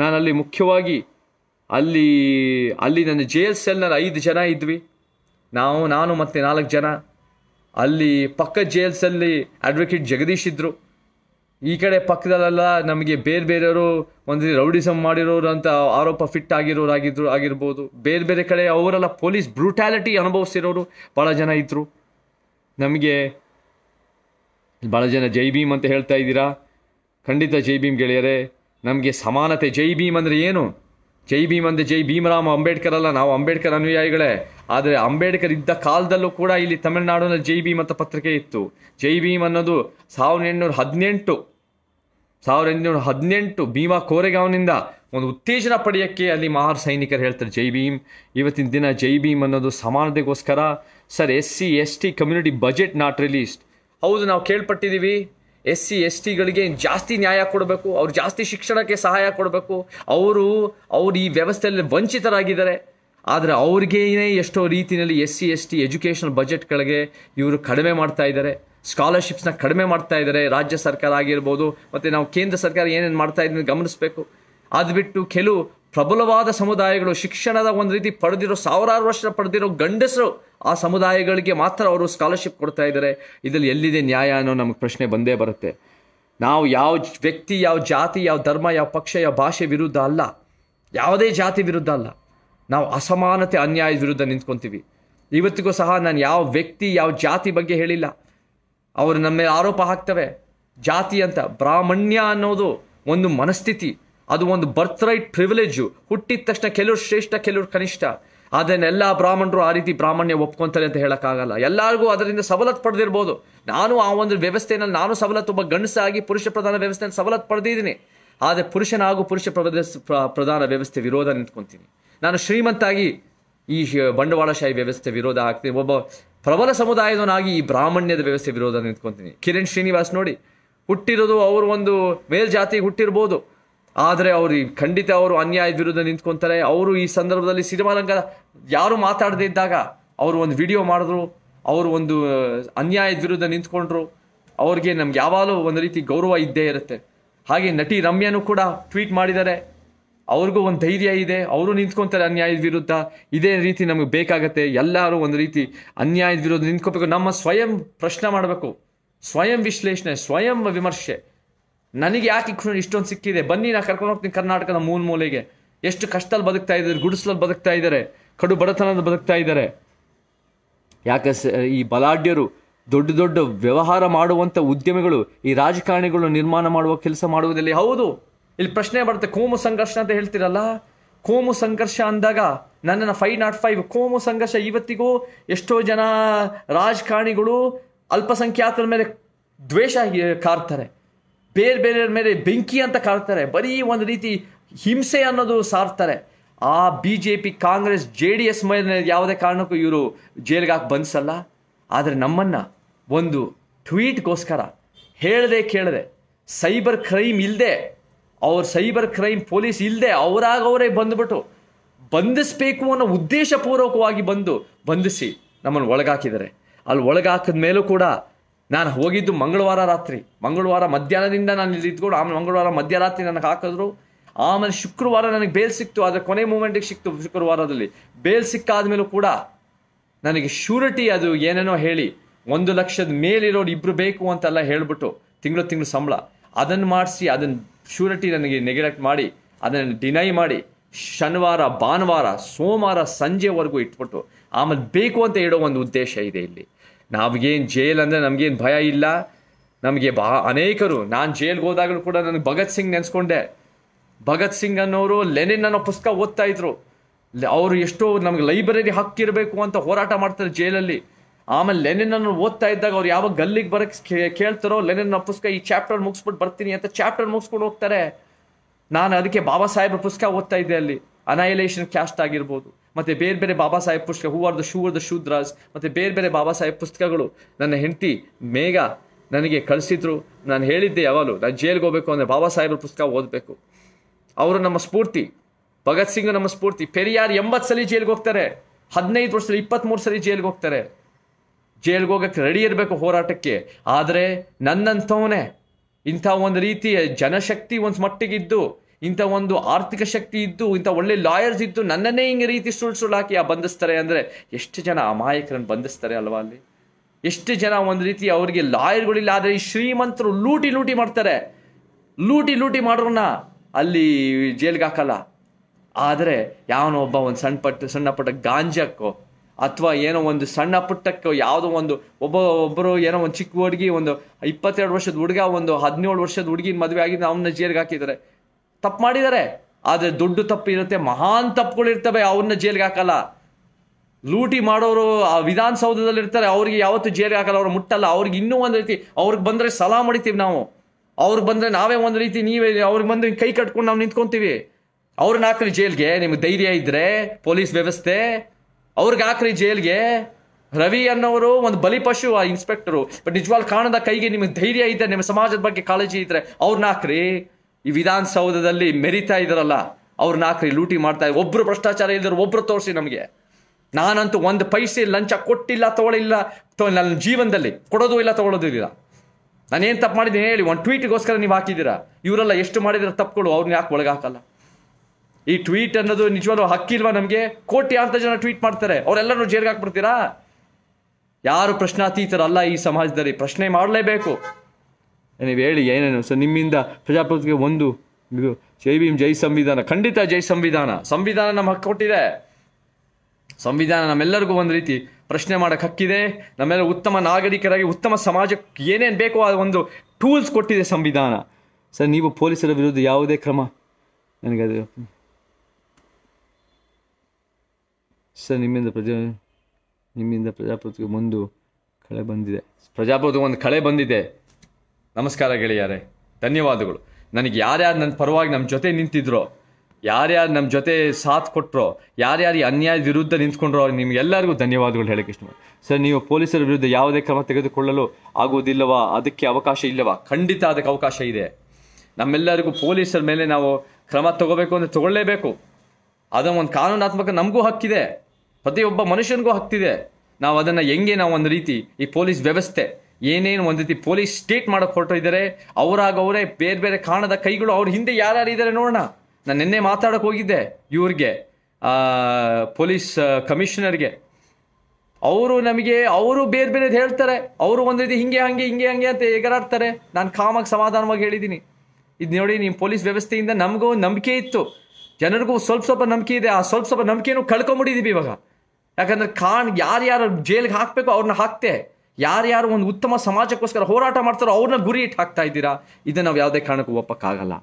ನಾನಲ್ಲಿ ಮುಖ್ಯವಾಗಿ ಅಲ್ಲಿ ಅಲ್ಲಿ ನನ್ನ ಎಸ್ ಎಲ್ನಲ್ಲಿ ಐದು ಜನ ಇದ್ವಿ ನಾವು ನಾನು ಮತ್ತು ನಾಲ್ಕು ಜನ ಅಲ್ಲಿ ಪಕ್ಕ ಜೇಲ್ಸಲ್ಲಿ ಸೆಲ್ಲಿ ಅಡ್ವೊಕೇಟ್ ಜಗದೀಶ್ ಇದ್ದರು ಈ ಕಡೆ ಪಕ್ಕದಲ್ಲೆಲ್ಲ ನಮಗೆ ಬೇರೆ ಬೇರೆಯವರು ಒಂದು ರೌಡಿಸಮ್ ಮಾಡಿರೋರು ಅಂತ ಆರೋಪ ಫಿಟ್ ಆಗಿರೋರು ಆಗಿದ್ರು ಆಗಿರ್ಬೋದು ಬೇರೆ ಬೇರೆ ಕಡೆ ಅವರೆಲ್ಲ ಪೊಲೀಸ್ ಬ್ರೂಟ್ಯಾಲಿಟಿ ಅನುಭವಿಸಿರೋರು ಭಾಳ ಜನ ಇದ್ದರು ನಮಗೆ ಭಾಳ ಜನ ಜೈ ಭೀಮ್ ಅಂತ ಹೇಳ್ತಾ ಇದ್ದೀರಾ ಖಂಡಿತ ಜೈ ಭೀಮ್ ಗೆಳೆಯರೆ ನಮಗೆ ಸಮಾನತೆ ಜೈ ಭೀಮ್ ಅಂದರೆ ಏನು ಜೈ ಭೀಮ್ ಅಂದರೆ ಜೈ ಭೀಮರಾಮ್ ಅಂಬೇಡ್ಕರ್ ಅಲ್ಲ ನಾವು ಅಂಬೇಡ್ಕರ್ ಅನುಯಾಯಿಗಳೇ ಆದರೆ ಅಂಬೇಡ್ಕರ್ ಇದ್ದ ಕಾಲದಲ್ಲೂ ಕೂಡ ಇಲ್ಲಿ ತಮಿಳುನಾಡಿನಲ್ಲಿ ಜೈ ಭೀಮ್ ಅಂತ ಪತ್ರಿಕೆ ಇತ್ತು ಜೈ ಭೀಮ್ ಅನ್ನೋದು ಸಾವಿರದ ಎಂಟುನೂರ ಹದಿನೆಂಟು ಸಾವಿರದ ಎಂಟುನೂರ ಹದಿನೆಂಟು ಭೀಮಾ ಕೋರೆಗಾಂವ್ನಿಂದ ಒಂದು ಉತ್ತೇಜನ ಪಡೆಯೋಕ್ಕೆ ಅಲ್ಲಿ ಮಹಾರ್ ಸೈನಿಕರು ಹೇಳ್ತಾರೆ ಜೈ ಭೀಮ್ ಇವತ್ತಿನ ದಿನ ಜೈ ಭೀಮ್ ಅನ್ನೋದು ಸಮಾನತೆಗೋಸ್ಕರ sir S C S T community budget not released ಹೌದು ನಾವು ಕೇಳ್ಪಟ್ಟಿದ್ದೀವಿ ಎಸ್ ಸಿ ಎಸ್ ಟಿಗಳಿಗೆ ಜಾಸ್ತಿ ನ್ಯಾಯ ಕೊಡಬೇಕು ಅವ್ರು ಜಾಸ್ತಿ ಶಿಕ್ಷಣಕ್ಕೆ ಸಹಾಯ ಕೊಡಬೇಕು ಅವರು ಅವರು ಈ ವ್ಯವಸ್ಥೆಯಲ್ಲಿ ವಂಚಿತರಾಗಿದ್ದಾರೆ ಆದರೆ ಅವ್ರಿಗೇನೇ ಎಷ್ಟೋ ರೀತಿಯಲ್ಲಿ S C S T education ಬಜೆಟ್ಗಳಿಗೆ ಇವರು ಕಡಿಮೆ ಮಾಡ್ತಾ ಇದ್ದಾರೆ ಸ್ಕಾಲರ್ಶಿಪ್ಸ್ನ ಕಡಿಮೆ ಮಾಡ್ತಾ ಇದ್ದಾರೆ ರಾಜ್ಯ ಸರ್ಕಾರ ಆಗಿರ್ಬೋದು ಮತ್ತು ನಾವು ಕೇಂದ್ರ ಸರ್ಕಾರ ಏನೇನು ಮಾಡ್ತಾ ಇದ್ದೀವಿ ಗಮನಿಸಬೇಕು ಅದು ಬಿಟ್ಟು ಕೆಲವು ಪ್ರಬಲವಾದ ಸಮುದಾಯಗಳು ಶಿಕ್ಷಣದ ಒಂದು ರೀತಿ ಪಡೆದಿರೋ ಸಾವಿರಾರು ವರ್ಷ ಪಡೆದಿರೋ ಗಂಡಸರು ಆ ಸಮುದಾಯಗಳಿಗೆ ಮಾತ್ರ ಅವರು ಸ್ಕಾಲರ್ಶಿಪ್ ಕೊಡ್ತಾ ಇದ್ದಾರೆ ಇದರಲ್ಲಿ ಎಲ್ಲಿದೆ ನ್ಯಾಯ ಅನ್ನೋ ನಮಗೆ ಪ್ರಶ್ನೆ ಬಂದೇ ಬರುತ್ತೆ ನಾವು ಯಾವ ವ್ಯಕ್ತಿ ಯಾವ ಜಾತಿ ಯಾವ ಧರ್ಮ ಯಾವ ಪಕ್ಷ ಯಾವ ಭಾಷೆ ವಿರುದ್ಧ ಅಲ್ಲ ಯಾವುದೇ ಜಾತಿ ವಿರುದ್ಧ ಅಲ್ಲ ನಾವು ಅಸಮಾನತೆ ಅನ್ಯಾಯ ವಿರುದ್ಧ ನಿಂತ್ಕೊತೀವಿ ಇವತ್ತಿಗೂ ಸಹ ನಾನು ಯಾವ ವ್ಯಕ್ತಿ ಯಾವ ಜಾತಿ ಬಗ್ಗೆ ಹೇಳಿಲ್ಲ ಅವರು ನಮ್ಮ ಆರೋಪ ಹಾಕ್ತವೆ ಜಾತಿ ಅಂತ ಬ್ರಾಹ್ಮಣ್ಯ ಅನ್ನೋದು ಒಂದು ಮನಸ್ಥಿತಿ ಅದು ಒಂದು ಬರ್ತ್ ರೈಟ್ ಪ್ರಿವಿಲೇಜು ಹುಟ್ಟಿದ ತಕ್ಷಣ ಕೆಲವ್ರು ಶ್ರೇಷ್ಠ ಕೆಲವರು ಕನಿಷ್ಠ ಅದನ್ನೆಲ್ಲ ಬ್ರಾಹ್ಮಣರು ಆ ರೀತಿ ಬ್ರಾಹ್ಮಣ್ಯ ಒಪ್ಕೊಂತಾರೆ ಅಂತ ಹೇಳೋಕ್ಕಾಗಲ್ಲ ಎಲ್ಲರಿಗೂ ಅದರಿಂದ ಸವಲತ್ತು ಪಡೆದಿರ್ಬೋದು ನಾನು ಆ ಒಂದು ವ್ಯವಸ್ಥೆಯಲ್ಲಿ ನಾನು ಸವಲತ್ತು ಒಬ್ಬ ಗಂಡಸಾಗಿ ಪುರುಷ ಪ್ರಧಾನ ವ್ಯವಸ್ಥೆಯನ್ನು ಸವಲತ್ತು ಪಡೆದಿದ್ದೀನಿ ಆದರೆ ಪುರುಷನ ಪುರುಷ ಪ್ರಧಾನ ವ್ಯವಸ್ಥೆ ವಿರೋಧ ನಿಂತ್ಕೊಂತೀನಿ ನಾನು ಶ್ರೀಮಂತಾಗಿ ಈ ಬಂಡವಾಳಶಾಹಿ ವ್ಯವಸ್ಥೆ ವಿರೋಧ ಆಗ್ತೀನಿ ಒಬ್ಬ ಪ್ರಬಲ ಸಮುದಾಯದವನಾಗಿ ಈ ಬ್ರಾಹ್ಮಣ್ಯದ ವ್ಯವಸ್ಥೆ ವಿರೋಧ ನಿಂತ್ಕೊಂತೀನಿ ಕಿರಣ್ ಶ್ರೀನಿವಾಸ್ ನೋಡಿ ಹುಟ್ಟಿರೋದು ಅವರು ಒಂದು ಮೇಲ್ಜಾತಿಗೆ ಹುಟ್ಟಿರ್ಬೋದು ಆದರೆ ಅವರು ಖಂಡಿತ ಅವರು ಅನ್ಯಾಯದ ವಿರುದ್ಧ ನಿಂತ್ಕೊತಾರೆ ಅವರು ಈ ಸಂದರ್ಭದಲ್ಲಿ ರಂಗ ಯಾರು ಮಾತಾಡದೇ ಇದ್ದಾಗ ಅವರು ಒಂದು ವಿಡಿಯೋ ಮಾಡಿದ್ರು ಅವರು ಒಂದು ಅನ್ಯಾಯದ ವಿರುದ್ಧ ನಿಂತ್ಕೊಂಡ್ರು ಅವ್ರಿಗೆ ನಮ್ಗೆ ಯಾವಾಗಲೂ ಒಂದು ರೀತಿ ಗೌರವ ಇದ್ದೇ ಇರುತ್ತೆ ಹಾಗೆ ನಟಿ ರಮ್ಯನೂ ಕೂಡ ಟ್ವೀಟ್ ಮಾಡಿದ್ದಾರೆ ಅವ್ರಿಗೂ ಒಂದು ಧೈರ್ಯ ಇದೆ ಅವರು ನಿಂತ್ಕೊತಾರೆ ಅನ್ಯಾಯದ ವಿರುದ್ಧ ಇದೇ ರೀತಿ ನಮಗೆ ಬೇಕಾಗತ್ತೆ ಎಲ್ಲರೂ ಒಂದು ರೀತಿ ಅನ್ಯಾಯದ ವಿರುದ್ಧ ನಿಂತ್ಕೋಬೇಕು ನಮ್ಮ ಸ್ವಯಂ ಪ್ರಶ್ನೆ ಮಾಡಬೇಕು ಸ್ವಯಂ ವಿಶ್ಲೇಷಣೆ ಸ್ವಯಂ ವಿಮರ್ಶೆ ನನಗೆ ಯಾಕೆ ಇಷ್ಟೊಂದು ಸಿಕ್ಕಿದೆ ಬನ್ನಿ ನಾ ಕರ್ಕೊಂಡು ಹೋಗ್ತೀನಿ ಕರ್ನಾಟಕದ ಮೂಲ ಮೂಲೆಗೆ ಎಷ್ಟು ಕಷ್ಟದಲ್ಲಿ ಬದುಕ್ತಾ ಇದ್ದಾರೆ ಗುಡಿಸಲಲ್ಲಿ ಬದುಕ್ತಾ ಇದ್ದಾರೆ ಕಡು ಬಡತನದಲ್ಲಿ ಬದುಕ್ತಾ ಇದ್ದಾರೆ ಯಾಕೆ ಈ ಬಲಾಢ್ಯರು ದೊಡ್ಡ ದೊಡ್ಡ ವ್ಯವಹಾರ ಮಾಡುವಂಥ ಉದ್ಯಮಿಗಳು ಈ ರಾಜಕಾರಣಿಗಳು ನಿರ್ಮಾಣ ಮಾಡುವ ಕೆಲಸ ಮಾಡುವುದಿಲ್ಲ ಹೌದು ಇಲ್ಲಿ ಪ್ರಶ್ನೆ ಬರುತ್ತೆ ಕೋಮು ಸಂಘರ್ಷ ಅಂತ ಹೇಳ್ತೀರಲ್ಲ ಕೋಮು ಸಂಘರ್ಷ ಅಂದಾಗ ನನ್ನನ್ನು ಫೈವ್ ನಾಟ್ ಫೈವ್ ಕೋಮು ಸಂಘರ್ಷ ಇವತ್ತಿಗೂ ಎಷ್ಟೋ ಜನ ರಾಜಕಾರಣಿಗಳು ಅಲ್ಪಸಂಖ್ಯಾತರ ಮೇಲೆ ದ್ವೇಷ ಕಾರ್ತಾರೆ ಬೇರೆ ಬೇರೆ ಮೇಲೆ ಬೆಂಕಿ ಅಂತ ಕಾಡ್ತಾರೆ ಬರೀ ಒಂದು ರೀತಿ ಹಿಂಸೆ ಅನ್ನೋದು ಸಾರ್ತಾರೆ ಆ B J P Congress J D S ಮೇಲೆ ಯಾವುದೇ ಕಾರಣಕ್ಕೂ ಇವರು ಜೈಲಿಗೆ ಹಾಕಿ ಬಂದಿಸಲ್ಲ ಆದರೆ ನಮ್ಮನ್ನು ಒಂದು ಟ್ವೀಟ್ಗೋಸ್ಕರ ಹೇಳದೆ ಕೇಳದೆ ಸೈಬರ್ ಕ್ರೈಮ್ ಇಲ್ಲದೆ ಅವ್ರ ಸೈಬರ್ ಕ್ರೈಮ್ ಪೊಲೀಸ್ ಇಲ್ಲದೆ ಅವರಾಗವರೇ ಬಂದುಬಿಟ್ಟು ಬಂಧಿಸಬೇಕು ಅನ್ನೋ ಉದ್ದೇಶಪೂರ್ವಕವಾಗಿ ಬಂದು ಬಂಧಿಸಿ ನಮ್ಮನ್ನು ಒಳಗಾಕಿದ್ದಾರೆ ಅಲ್ಲಿ ಒಳಗಾಕಿದ ಮೇಲೂ ಕೂಡ ನಾನು ಹೋಗಿದ್ದು ಮಂಗಳವಾರ ರಾತ್ರಿ ಮಂಗಳವಾರ ಮಧ್ಯಾಹ್ನದಿಂದ ನಾನು ಇಲ್ಲಿ ಇದ್ಕೊಂಡು ಆಮೇಲೆ ಮಂಗಳವಾರ ಮಧ್ಯರಾತ್ರಿ ನನಗೆ ಹಾಕಿದ್ರು ಆಮೇಲೆ ಶುಕ್ರವಾರ ನನಗೆ ಬೇಲ್ ಸಿಕ್ತು ಆದರೆ ಕೊನೆ ಮೂಮೆಂಟಿಗೆ ಸಿಕ್ತು ಶುಕ್ರವಾರದಲ್ಲಿ ಬೇಲ್ ಸಿಕ್ಕಾದ ಮೇಲೂ ಕೂಡ ನನಗೆ ಶ್ಯೂರಿಟಿ ಅದು ಏನೇನೋ ಹೇಳಿ ಒಂದು ಲಕ್ಷದ ಮೇಲಿರೋರು ಇಬ್ಬರು ಬೇಕು ಅಂತೆಲ್ಲ ಹೇಳಿಬಿಟ್ಟು ತಿಂಗಳು ತಿಂಗಳು ಸಂಬಳ ಅದನ್ನು ಮಾಡಿಸಿ ಅದನ್ನು ಶ್ಯೂರಿಟಿ ನನಗೆ ನೆಗ್ಲೆಕ್ಟ್ ಮಾಡಿ ಅದನ್ನು ಡಿನೈ ಮಾಡಿ ಶನಿವಾರ ಭಾನುವಾರ ಸೋಮವಾರ ಸಂಜೆವರೆಗೂ ಇಟ್ಬಿಟ್ಟು ಆಮೇಲೆ ಬೇಕು ಅಂತ ಹೇಳೋ ಒಂದು ಉದ್ದೇಶ ಇದೆ ಇಲ್ಲಿ ನಾವಿಗೇನು ಜೈಲ್ ಅಂದರೆ ನಮಗೇನು ಭಯ ಇಲ್ಲ ನಮಗೆ ಬಾ ಅನೇಕರು ನಾನು ಜೈಲ್ಗೆ ಹೋದಾಗಲೂ ಕೂಡ ನನಗೆ ಭಗತ್ ಸಿಂಗ್ ನೆನೆಸ್ಕೊಂಡೆ ಭಗತ್ ಸಿಂಗ್ ಅನ್ನೋರು ಲೆನಿನ್ ಅನ್ನೋ ಪುಸ್ತಕ ಓದ್ತಾ ಇದ್ರು ಅವರು ಎಷ್ಟೋ ನಮ್ಗೆ ಲೈಬ್ರರಿ ಹಕ್ಕಿರಬೇಕು ಅಂತ ಹೋರಾಟ ಮಾಡ್ತಾರೆ ಜೈಲಲ್ಲಿ ಆಮೇಲೆ ಲೆನಿನ್ ಅನ್ನು ಓದ್ತಾ ಇದ್ದಾಗ ಅವ್ರು ಯಾವಾಗ ಗಲ್ಲಿಗೆ ಬರಕ್ಕೆ ಕೇಳ್ತಾರೋ ಲೆನಿನ್ ಅನ್ನೋ ಪುಸ್ತಕ ಈ ಚಾಪ್ಟರ್ ಮುಗಿಸ್ಬಿಟ್ಟು ಬರ್ತೀನಿ ಅಂತ ಚಾಪ್ಟರ್ ಮುಗಿಸ್ಕೊಂಡು ಹೋಗ್ತಾರೆ ನಾನು ಅದಕ್ಕೆ ಬಾಬಾ ಸಾಹೇಬ್ರ ಪುಸ್ತಕ ಓದ್ತಾ ಇದ್ದೆ ಅಲ್ಲಿ ಅನೈಲೇಷನ್ ಕ್ಯಾಸ್ಟ್ ಆಗಿರ್ಬೋದು ಮತ್ತು ಬೇರೆ ಬೇರೆ ಬಾಬಾ ಸಾಹೇಬ್ ಪುಸ್ತಕ who are the Shu are the Shudras ಮತ್ತು ಬೇರೆ ಬೇರೆ ಬಾಬಾ ಸಾಹೇಬ್ ಪುಸ್ತಕಗಳು ನನ್ನ ಹೆಂಡತಿ ಮೇಘ ನನಗೆ ಕಳಿಸಿದ್ರು ನಾನು ಹೇಳಿದ್ದೆ ಯಾವಾಗಲೂ ನಾನು ಜೈಲ್ಗೆ ಹೋಗಬೇಕು ಅಂದರೆ ಬಾಬಾ ಸಾಹೇಬ್ರ ಪುಸ್ತಕ ಓದಬೇಕು ಅವರು ನಮ್ಮ ಸ್ಫೂರ್ತಿ ಭಗತ್ ಸಿಂಗ್ ನಮ್ಮ ಸ್ಫೂರ್ತಿ ಪೆರಿಯಾರ್ ಎಂಬತ್ತು ಸಲ ಜೈಲ್ಗೆ ಹೋಗ್ತಾರೆ ಹದಿನೈದು ವರ್ಷದಲ್ಲಿ ಇಪ್ಪತ್ತ್ಮೂರು ಸಲ ಜೈಲ್ಗೆ ಹೋಗ್ತಾರೆ ಜೈಲ್ಗೆ ಹೋಗಕ್ಕೆ ರೆಡಿ ಇರಬೇಕು ಹೋರಾಟಕ್ಕೆ ಆದರೆ ನನ್ನಂಥವನೇ ಇಂಥ ಒಂದು ರೀತಿಯ ಜನಶಕ್ತಿ ಒಂದು ಮಟ್ಟಿಗಿದ್ದು ಇಂಥ ಒಂದು ಆರ್ಥಿಕ ಶಕ್ತಿ ಇದ್ದು ಇಂಥ ಒಳ್ಳೆ ಲಾಯರ್ಸ್ ಇದ್ದು ನನ್ನನ್ನೇ ಹಿಂಗೆ ರೀತಿ ಸುಳ್ಳು ಸುಳ್ಳು ಹಾಕಿ ಆ ಬಂಧಿಸ್ತಾರೆ ಅಂದರೆ ಎಷ್ಟು ಜನ ಅಮಾಯಕರನ್ನು ಬಂಧಿಸ್ತಾರೆ ಅಲ್ವಾ ಅಲ್ಲಿ ಎಷ್ಟು ಜನ ಒಂದು ರೀತಿ ಅವರಿಗೆ ಲಾಯರ್ಗಳಿಲ್ಲ ಆದರೆ ಈ ಶ್ರೀಮಂತರು ಲೂಟಿ ಲೂಟಿ ಮಾಡ್ತಾರೆ ಲೂಟಿ ಲೂಟಿ ಮಾಡೋಣ ಅಲ್ಲಿ ಜೈಲ್ಗೆ ಹಾಕಲ್ಲ ಆದರೆ ಒಬ್ಬ ಒಂದು ಸಣ್ಣ ಪಟ್ಟ ಸಣ್ಣ ಪುಟ್ಟ ಗಾಂಜಕ್ಕೋ ಅಥವಾ ಏನೋ ಒಂದು ಸಣ್ಣ ಪುಟ್ಟಕ್ಕೋ ಯಾವುದೋ ಒಂದು ಒಬ್ಬ ಒಬ್ಬರು ಏನೋ ಒಂದು ಚಿಕ್ಕ ಹುಡುಗಿ ಒಂದು ಇಪ್ಪತ್ತೆರಡು ವರ್ಷದ ಹುಡುಗ ಒಂದು ಹದಿನೇಳು ವರ್ಷದ ಹುಡುಗಿನ ಮದುವೆ ಆಗಿದ್ದು ಅವನ್ನ ಜೇಲ್ಗೆ ಹಾಕಿದ್ದಾರೆ ತಪ್ಪು ಮಾಡಿದ್ದಾರೆ ಆದರೆ ದೊಡ್ಡ ತಪ್ಪು ಇರುತ್ತೆ ಮಹಾನ್ ಇರ್ತವೆ ಅವ್ರನ್ನ ಜೈಲಿಗೆ ಹಾಕಲ್ಲ ಲೂಟಿ ಮಾಡೋರು ಆ ವಿಧಾನಸೌಧದಲ್ಲಿ ಇರ್ತಾರೆ ಅವ್ರಿಗೆ ಯಾವತ್ತು ಜೈಲಿಗೆ ಹಾಕಲ್ಲ ಅವ್ರು ಮುಟ್ಟಲ್ಲ ಅವ್ರಿಗೆ ಇನ್ನೂ ಒಂದು ರೀತಿ ಅವ್ರಿಗೆ ಬಂದರೆ ಸಲಾ ಮಾಡಿತೀವಿ ನಾವು ಅವ್ರಿಗೆ ಬಂದರೆ ನಾವೇ ಒಂದು ರೀತಿ ನೀವೇ ಅವ್ರಿಗೆ ಬಂದು ಕೈ ಕಟ್ಕೊಂಡು ನಾವು ನಿಂತ್ಕೊಂತೀವಿ ಅವ್ರನ್ನ ಹಾಕ್ರಿ ಜೈಲ್ಗೆ ನಿಮ್ಗೆ ಧೈರ್ಯ ಇದ್ದರೆ ಪೊಲೀಸ್ ವ್ಯವಸ್ಥೆ ಅವ್ರಿಗೆ ಹಾಕ್ರಿ ಜೈಲ್ಗೆ ರವಿ ಅನ್ನೋರು ಒಂದು ಬಲಿಪಶು ಆ ಇನ್ಸ್ಪೆಕ್ಟರು ಬಟ್ ನಿಜವಾಗ್ ಕಾಣದ ಕೈಗೆ ನಿಮಗೆ ಧೈರ್ಯ ಇದ್ದರೆ ನಿಮ್ಮ ಸಮಾಜದ ಬಗ್ಗೆ ಕಾಳಜಿ ಇದ್ರೆ ಅವ್ರನ್ನ ಹಾಕ್ರಿ ಈ ವಿಧಾನಸೌಧದಲ್ಲಿ ಮೆರಿತಾ ಇದ್ದಾರಲ್ಲ ಅವ್ರ ನಾಲ್ಕರಿ ಲೂಟಿ ಮಾಡ್ತಾ ಒಬ್ರು ಭ್ರಷ್ಟಾಚಾರ ಇಲ್ದರು ಒಬ್ರು ತೋರಿಸಿ ನಮಗೆ ನಾನಂತೂ ಒಂದು ಪೈಸೆ ಲಂಚ ಕೊಟ್ಟಿಲ್ಲ ತಗೊಳಿಲ್ಲ ನನ್ನ ಜೀವನದಲ್ಲಿ ಕೊಡೋದು ಇಲ್ಲ ತೊಗೊಳ್ಳೋದಿಲ್ಲ ಇಲ್ಲ ನಾನೇನು ತಪ್ಪು ಮಾಡಿದ್ದೀನಿ ಹೇಳಿ ಒಂದು ಟ್ವೀಟ್ಗೋಸ್ಕರ ನೀವು ಹಾಕಿದ್ದೀರಾ ಇವರೆಲ್ಲ ಎಷ್ಟು ಮಾಡಿದ್ರೆ ತಪ್ಪುಗಳು ಅವ್ರನ್ನ ಯಾಕೆ ಒಳಗೆ ಹಾಕಲ್ಲ ಈ ಟ್ವೀಟ್ ಅನ್ನೋದು ನಿಜವಾಗ್ಲೂ ಹಕ್ಕಿಲ್ವಾ ನಮಗೆ ಕೋಟಿ ಅರ್ಧ ಜನ ಟ್ವೀಟ್ ಮಾಡ್ತಾರೆ ಅವರೆಲ್ಲರೂ ಜೇಲ್ಗೆ ಹಾಕ್ಬಿಡ್ತೀರಾ ಯಾರು ಪ್ರಶ್ನಾತೀತರಲ್ಲ ಈ ಸಮಾಜದಲ್ಲಿ ಪ್ರಶ್ನೆ ಮಾಡಲೇಬೇಕು ನೀವು ಹೇಳಿ ಏನೇನು ಸರ್ ನಿಮ್ಮಿಂದ ಪ್ರಜಾಪ್ರಭುತ್ವಕ್ಕೆ ಒಂದು ಇದು ಜೈ ಭೀಮ್ ಜೈ ಸಂವಿಧಾನ ಖಂಡಿತ ಜೈ ಸಂವಿಧಾನ ಸಂವಿಧಾನ ನಮ್ಮ ಹಕ್ಕು ಕೊಟ್ಟಿದೆ ಸಂವಿಧಾನ ನಮ್ಮೆಲ್ಲರಿಗೂ ಒಂದು ರೀತಿ ಪ್ರಶ್ನೆ ಮಾಡಕ್ಕೆ ಹಕ್ಕಿದೆ ನಮ್ಮೆಲ್ಲ ಉತ್ತಮ ನಾಗರಿಕರಾಗಿ ಉತ್ತಮ ಸಮಾಜಕ್ಕೆ ಏನೇನು ಬೇಕೋ ಆ ಒಂದು ಟೂಲ್ಸ್ ಕೊಟ್ಟಿದೆ ಸಂವಿಧಾನ ಸರ್ ನೀವು ಪೊಲೀಸರ ವಿರುದ್ಧ ಯಾವುದೇ ಕ್ರಮ ಅದು ಸರ್ ನಿಮ್ಮಿಂದ ಪ್ರಜಾ ನಿಮ್ಮಿಂದ ಪ್ರಜಾಪ್ರಭುತ್ವಕ್ಕೆ ಒಂದು ಕಳೆ ಬಂದಿದೆ ಪ್ರಜಾಪ್ರಭುತ್ವ ಒಂದು ಕಳೆ ಬಂದಿದೆ ನಮಸ್ಕಾರ ಗೆಳೆಯರೇ ಧನ್ಯವಾದಗಳು ನನಗೆ ಯಾರ್ಯಾರು ನನ್ನ ಪರವಾಗಿ ನಮ್ಮ ಜೊತೆ ನಿಂತಿದ್ರೋ ಯಾರ್ಯಾರು ನಮ್ಮ ಜೊತೆ ಸಾಥ್ ಕೊಟ್ಟರೋ ಯಾರ್ಯಾರು ಅನ್ಯಾಯದ ವಿರುದ್ಧ ನಿಂತ್ಕೊಂಡ್ರೋ ನಿಮಗೆಲ್ಲರಿಗೂ ಧನ್ಯವಾದಗಳು ಹೇಳಕ್ಕೆ ಇಷ್ಟ ಸರ್ ನೀವು ಪೊಲೀಸರ ವಿರುದ್ಧ ಯಾವುದೇ ಕ್ರಮ ತೆಗೆದುಕೊಳ್ಳಲು ಆಗುವುದಿಲ್ಲವಾ ಅದಕ್ಕೆ ಅವಕಾಶ ಇಲ್ಲವಾ ಖಂಡಿತ ಅದಕ್ಕೆ ಅವಕಾಶ ಇದೆ ನಮ್ಮೆಲ್ಲರಿಗೂ ಪೊಲೀಸರ ಮೇಲೆ ನಾವು ಕ್ರಮ ತಗೋಬೇಕು ಅಂದರೆ ತಗೊಳ್ಳೇಬೇಕು ಅದನ್ನ ಒಂದು ಕಾನೂನಾತ್ಮಕ ನಮಗೂ ಹಕ್ಕಿದೆ ಪ್ರತಿಯೊಬ್ಬ ಮನುಷ್ಯನಿಗೂ ಹಕ್ಕಿದೆ ನಾವು ಅದನ್ನು ಹೆಂಗೆ ನಾವು ಒಂದು ರೀತಿ ಈ ಪೊಲೀಸ್ ವ್ಯವಸ್ಥೆ ಏನೇನು ರೀತಿ ಪೊಲೀಸ್ ಸ್ಟೇಟ್ ಮಾಡೋಕೆ ಹೊರಟಿದ್ದಾರೆ ಅವರಾಗವರೇ ಬೇರೆ ಬೇರೆ ಕಾಣದ ಕೈಗಳು ಅವ್ರ ಹಿಂದೆ ಯಾರ್ಯಾರು ಇದ್ದಾರೆ ನೋಡೋಣ ನಾನು ನಿನ್ನೆ ಮಾತಾಡೋಕೆ ಹೋಗಿದ್ದೆ ಇವ್ರಿಗೆ ಪೊಲೀಸ್ ಕಮಿಷನರ್ಗೆ ಅವರು ನಮಗೆ ಅವರು ಬೇರೆ ಬೇರೆದು ಹೇಳ್ತಾರೆ ಅವರು ಒಂದು ರೀತಿ ಹಿಂಗೆ ಹಂಗೆ ಹಿಂಗೆ ಹಂಗೆ ಅಂತ ಎಗರಾಡ್ತಾರೆ ನಾನು ಕಾಮಾಗಿ ಸಮಾಧಾನವಾಗಿ ಹೇಳಿದ್ದೀನಿ ಇದು ನೋಡಿ ನಿಮ್ಮ ಪೊಲೀಸ್ ವ್ಯವಸ್ಥೆಯಿಂದ ನಮಗೂ ನಂಬಿಕೆ ಇತ್ತು ಜನರಿಗೂ ಸ್ವಲ್ಪ ಸ್ವಲ್ಪ ನಂಬಿಕೆ ಇದೆ ಆ ಸ್ವಲ್ಪ ಸ್ವಲ್ಪ ನಂಬಿಕೆನೂ ಕಳ್ಕೊಂಬಿಟ್ಟಿದ್ದೀವಿ ಇವಾಗ ಯಾಕಂದ್ರೆ ಕಾಣ್ ಯಾರ್ಯಾರು ಜೈಲಿಗೆ ಹಾಕಬೇಕು ಅವ್ರನ್ನ ಹಾಕ್ತೆ ಯಾರ್ಯಾರು ಒಂದು ಉತ್ತಮ ಸಮಾಜಕ್ಕೋಸ್ಕರ ಹೋರಾಟ ಮಾಡ್ತಾರೋ ಅವ್ರನ್ನ ಗುರಿ ಇಟ್ಟು ಹಾಕ್ತಾ ಇದ್ದೀರಾ ಇದನ್ನು ನಾವು ಯಾವುದೇ ಕಾರಣಕ್ಕೂ ಒಪ್ಪಕ್ಕಾಗಲ್ಲ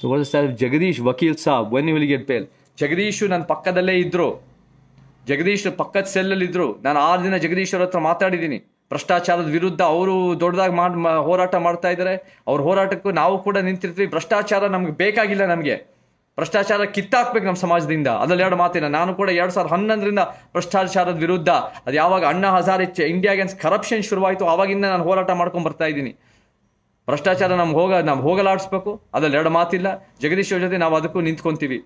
ಸೊ ಸರ್ ಜಗದೀಶ್ ವಕೀಲ್ ಸಾಬ್ one you will get fail Jagadish ನನ್ನ ಪಕ್ಕದಲ್ಲೇ ಇದ್ದರು ಜಗದೀಶ್ ಪಕ್ಕದ ಸೆಲ್ಲಲ್ಲಿದ್ದರು ನಾನು ಆರು ದಿನ ಜಗದೀಶ್ ಅವ್ರ ಹತ್ರ ಮಾತಾಡಿದ್ದೀನಿ ಭ್ರಷ್ಟಾಚಾರದ ವಿರುದ್ಧ ಅವರು ದೊಡ್ಡದಾಗಿ ಮಾಡಿ ಹೋರಾಟ ಮಾಡ್ತಾ ಇದ್ದಾರೆ ಅವ್ರ ಹೋರಾಟಕ್ಕೂ ನಾವು ಕೂಡ ನಿಂತಿರ್ತೀವಿ ಭ್ರಷ್ಟಾಚಾರ ನಮ್ಗೆ ಬೇಕಾಗಿಲ್ಲ ನಮಗೆ ಭ್ರಷ್ಟಾಚಾರ ಕಿತ್ತಾಕ್ಬೇಕು ನಮ್ಮ ಸಮಾಜದಿಂದ ಅದ್ರಲ್ಲಿ ಎರಡು ಮಾತಿನ ನಾನು ಕೂಡ ಎರಡು ಸಾವಿರದ ಹನ್ನೊಂದರಿಂದ ಭ್ರಷ್ಟಾಚಾರದ ವಿರುದ್ಧ ಅದು ಯಾವಾಗ ಅಣ್ಣ ಹಜಾರ್ ಇಚ್ಛೆ ಇಂಡಿಯಾ ಅಗೇನ್ಸ್ಟ್ ಕರಪ್ಷನ್ ಶುರುವಾಯಿತು ಆವಾಗಿಂದ ನಾನು ಹೋರಾಟ ಮಾಡ್ಕೊಂಡು ಬರ್ತಾ ಇದ್ದೀನಿ ಭ್ರಷ್ಟಾಚಾರ ನಮ್ಗೆ ಹೋಗ ನಾವು ಹೋಗಲಾಡಿಸ್ಬೇಕು ಅದರಲ್ಲಿ ಎರಡು ಮಾತಿಲ್ಲ ಜಗದೀಶ್ ಅವ್ರ ಜೊತೆ ನಾವು ಅದಕ್ಕೂ ನಿಂತ್ಕೊಂತೀವಿ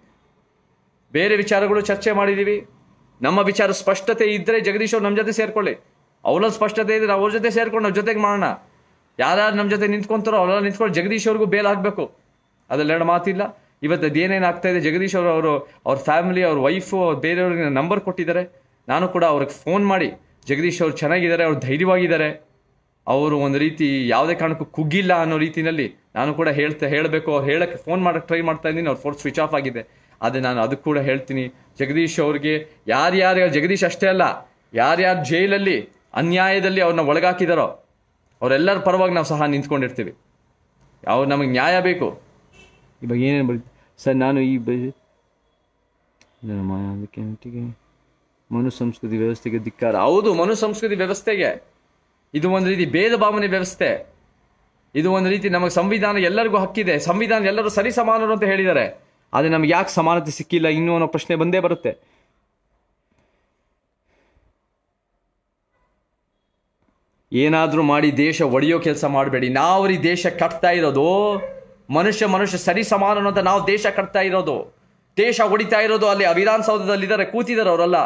ಬೇರೆ ವಿಚಾರಗಳು ಚರ್ಚೆ ಮಾಡಿದ್ದೀವಿ ನಮ್ಮ ವಿಚಾರ ಸ್ಪಷ್ಟತೆ ಇದ್ದರೆ ಜಗದೀಶ್ ಅವ್ರು ನಮ್ಮ ಜೊತೆ ಸೇರ್ಕೊಳ್ಳಿ ಅವ್ರ ಸ್ಪಷ್ಟತೆ ಇದ್ರೆ ಅವ್ರ ಜೊತೆ ಸೇರ್ಕೊಂಡು ಅವ್ರ ಜೊತೆಗೆ ಮಾಡೋಣ ಯಾರ್ಯಾರು ನಮ್ಮ ಜೊತೆ ನಿಂತ್ಕೊಂತಾರೋ ಅವರೆಲ್ಲ ನಿಂತ್ಕೊಂಡು ಜಗದೀಶ್ ಅವ್ರಿಗೂ ಬೇಲ್ ಹಾಕಬೇಕು ಅದ್ರಲ್ಲಿ ಎರಡು ಮಾತಿಲ್ಲ ಇವತ್ತು ಅದೇನೇನು ಆಗ್ತಾ ಇದೆ ಜಗದೀಶ್ ಅವರು ಅವರು ಅವ್ರ ಫ್ಯಾಮಿಲಿ ಅವ್ರ ವೈಫು ಅವ್ರು ಬೇರೆಯವ್ರಿಗೆ ನಂಬರ್ ಕೊಟ್ಟಿದ್ದಾರೆ ನಾನು ಕೂಡ ಅವ್ರಿಗೆ ಫೋನ್ ಮಾಡಿ ಜಗದೀಶ್ ಅವ್ರು ಚೆನ್ನಾಗಿದ್ದಾರೆ ಅವ್ರು ಧೈರ್ಯವಾಗಿದ್ದಾರೆ ಅವರು ಒಂದು ರೀತಿ ಯಾವುದೇ ಕಾರಣಕ್ಕೂ ಕುಗ್ಗಿಲ್ಲ ಅನ್ನೋ ರೀತಿಯಲ್ಲಿ ನಾನು ಕೂಡ ಹೇಳ್ತಾ ಹೇಳಬೇಕು ಅವ್ರು ಹೇಳೋಕ್ಕೆ ಫೋನ್ ಮಾಡಕ್ಕೆ ಟ್ರೈ ಮಾಡ್ತಾ ಇದ್ದೀನಿ ಅವ್ರ ಫೋನ್ ಸ್ವಿಚ್ ಆಫ್ ಆಗಿದೆ ಆದರೆ ನಾನು ಅದಕ್ಕೆ ಕೂಡ ಹೇಳ್ತೀನಿ ಜಗದೀಶ್ ಅವ್ರಿಗೆ ಯಾರ್ಯಾರು ಜಗದೀಶ್ ಅಷ್ಟೇ ಅಲ್ಲ ಯಾರ್ಯಾರು ಜೈಲಲ್ಲಿ ಅನ್ಯಾಯದಲ್ಲಿ ಅವ್ರನ್ನ ಒಳಗಾಕಿದಾರೋ ಅವರೆಲ್ಲರ ಪರವಾಗಿ ನಾವು ಸಹ ನಿಂತ್ಕೊಂಡಿರ್ತೀವಿ ಅವ್ರು ನಮಗೆ ನ್ಯಾಯ ಬೇಕು ಇವಾಗ ಏನೇನು ಬರೀ ಸರ್ ನಾನು ಈ ಬ ಮನು ಸಂಸ್ಕೃತಿ ವ್ಯವಸ್ಥೆಗೆ ಧಿಕ್ಕಾರ ಹೌದು ಮನು ಸಂಸ್ಕೃತಿ ವ್ಯವಸ್ಥೆಗೆ ಇದು ಒಂದು ರೀತಿ ಭೇದ ಭಾವನೆ ವ್ಯವಸ್ಥೆ ಇದು ಒಂದು ರೀತಿ ನಮಗೆ ಸಂವಿಧಾನ ಎಲ್ಲರಿಗೂ ಹಕ್ಕಿದೆ ಸಂವಿಧಾನ ಎಲ್ಲರೂ ಸರಿ ಸಮಾನರು ಅಂತ ಹೇಳಿದ್ದಾರೆ ಆದರೆ ನಮ್ಗೆ ಯಾಕೆ ಸಮಾನತೆ ಸಿಕ್ಕಿಲ್ಲ ಇನ್ನೂ ಅನ್ನೋ ಪ್ರಶ್ನೆ ಬಂದೇ ಬರುತ್ತೆ ಏನಾದರೂ ಮಾಡಿ ದೇಶ ಒಡೆಯೋ ಕೆಲಸ ಮಾಡಬೇಡಿ ನಾವು ಈ ದೇಶ ಕಟ್ತಾ ಇರೋದು ಮನುಷ್ಯ ಮನುಷ್ಯ ಸರಿ ಸಮಾನ ಅಂತ ನಾವು ದೇಶ ಕಟ್ತಾ ಇರೋದು ದೇಶ ಹೊಡಿತಾ ಇರೋದು ಅಲ್ಲಿ ವಿಧಾನಸೌಧದಲ್ಲಿದ್ದಾರೆ ಕೂತಿದ್ದಾರೆ ಅವರೆಲ್ಲ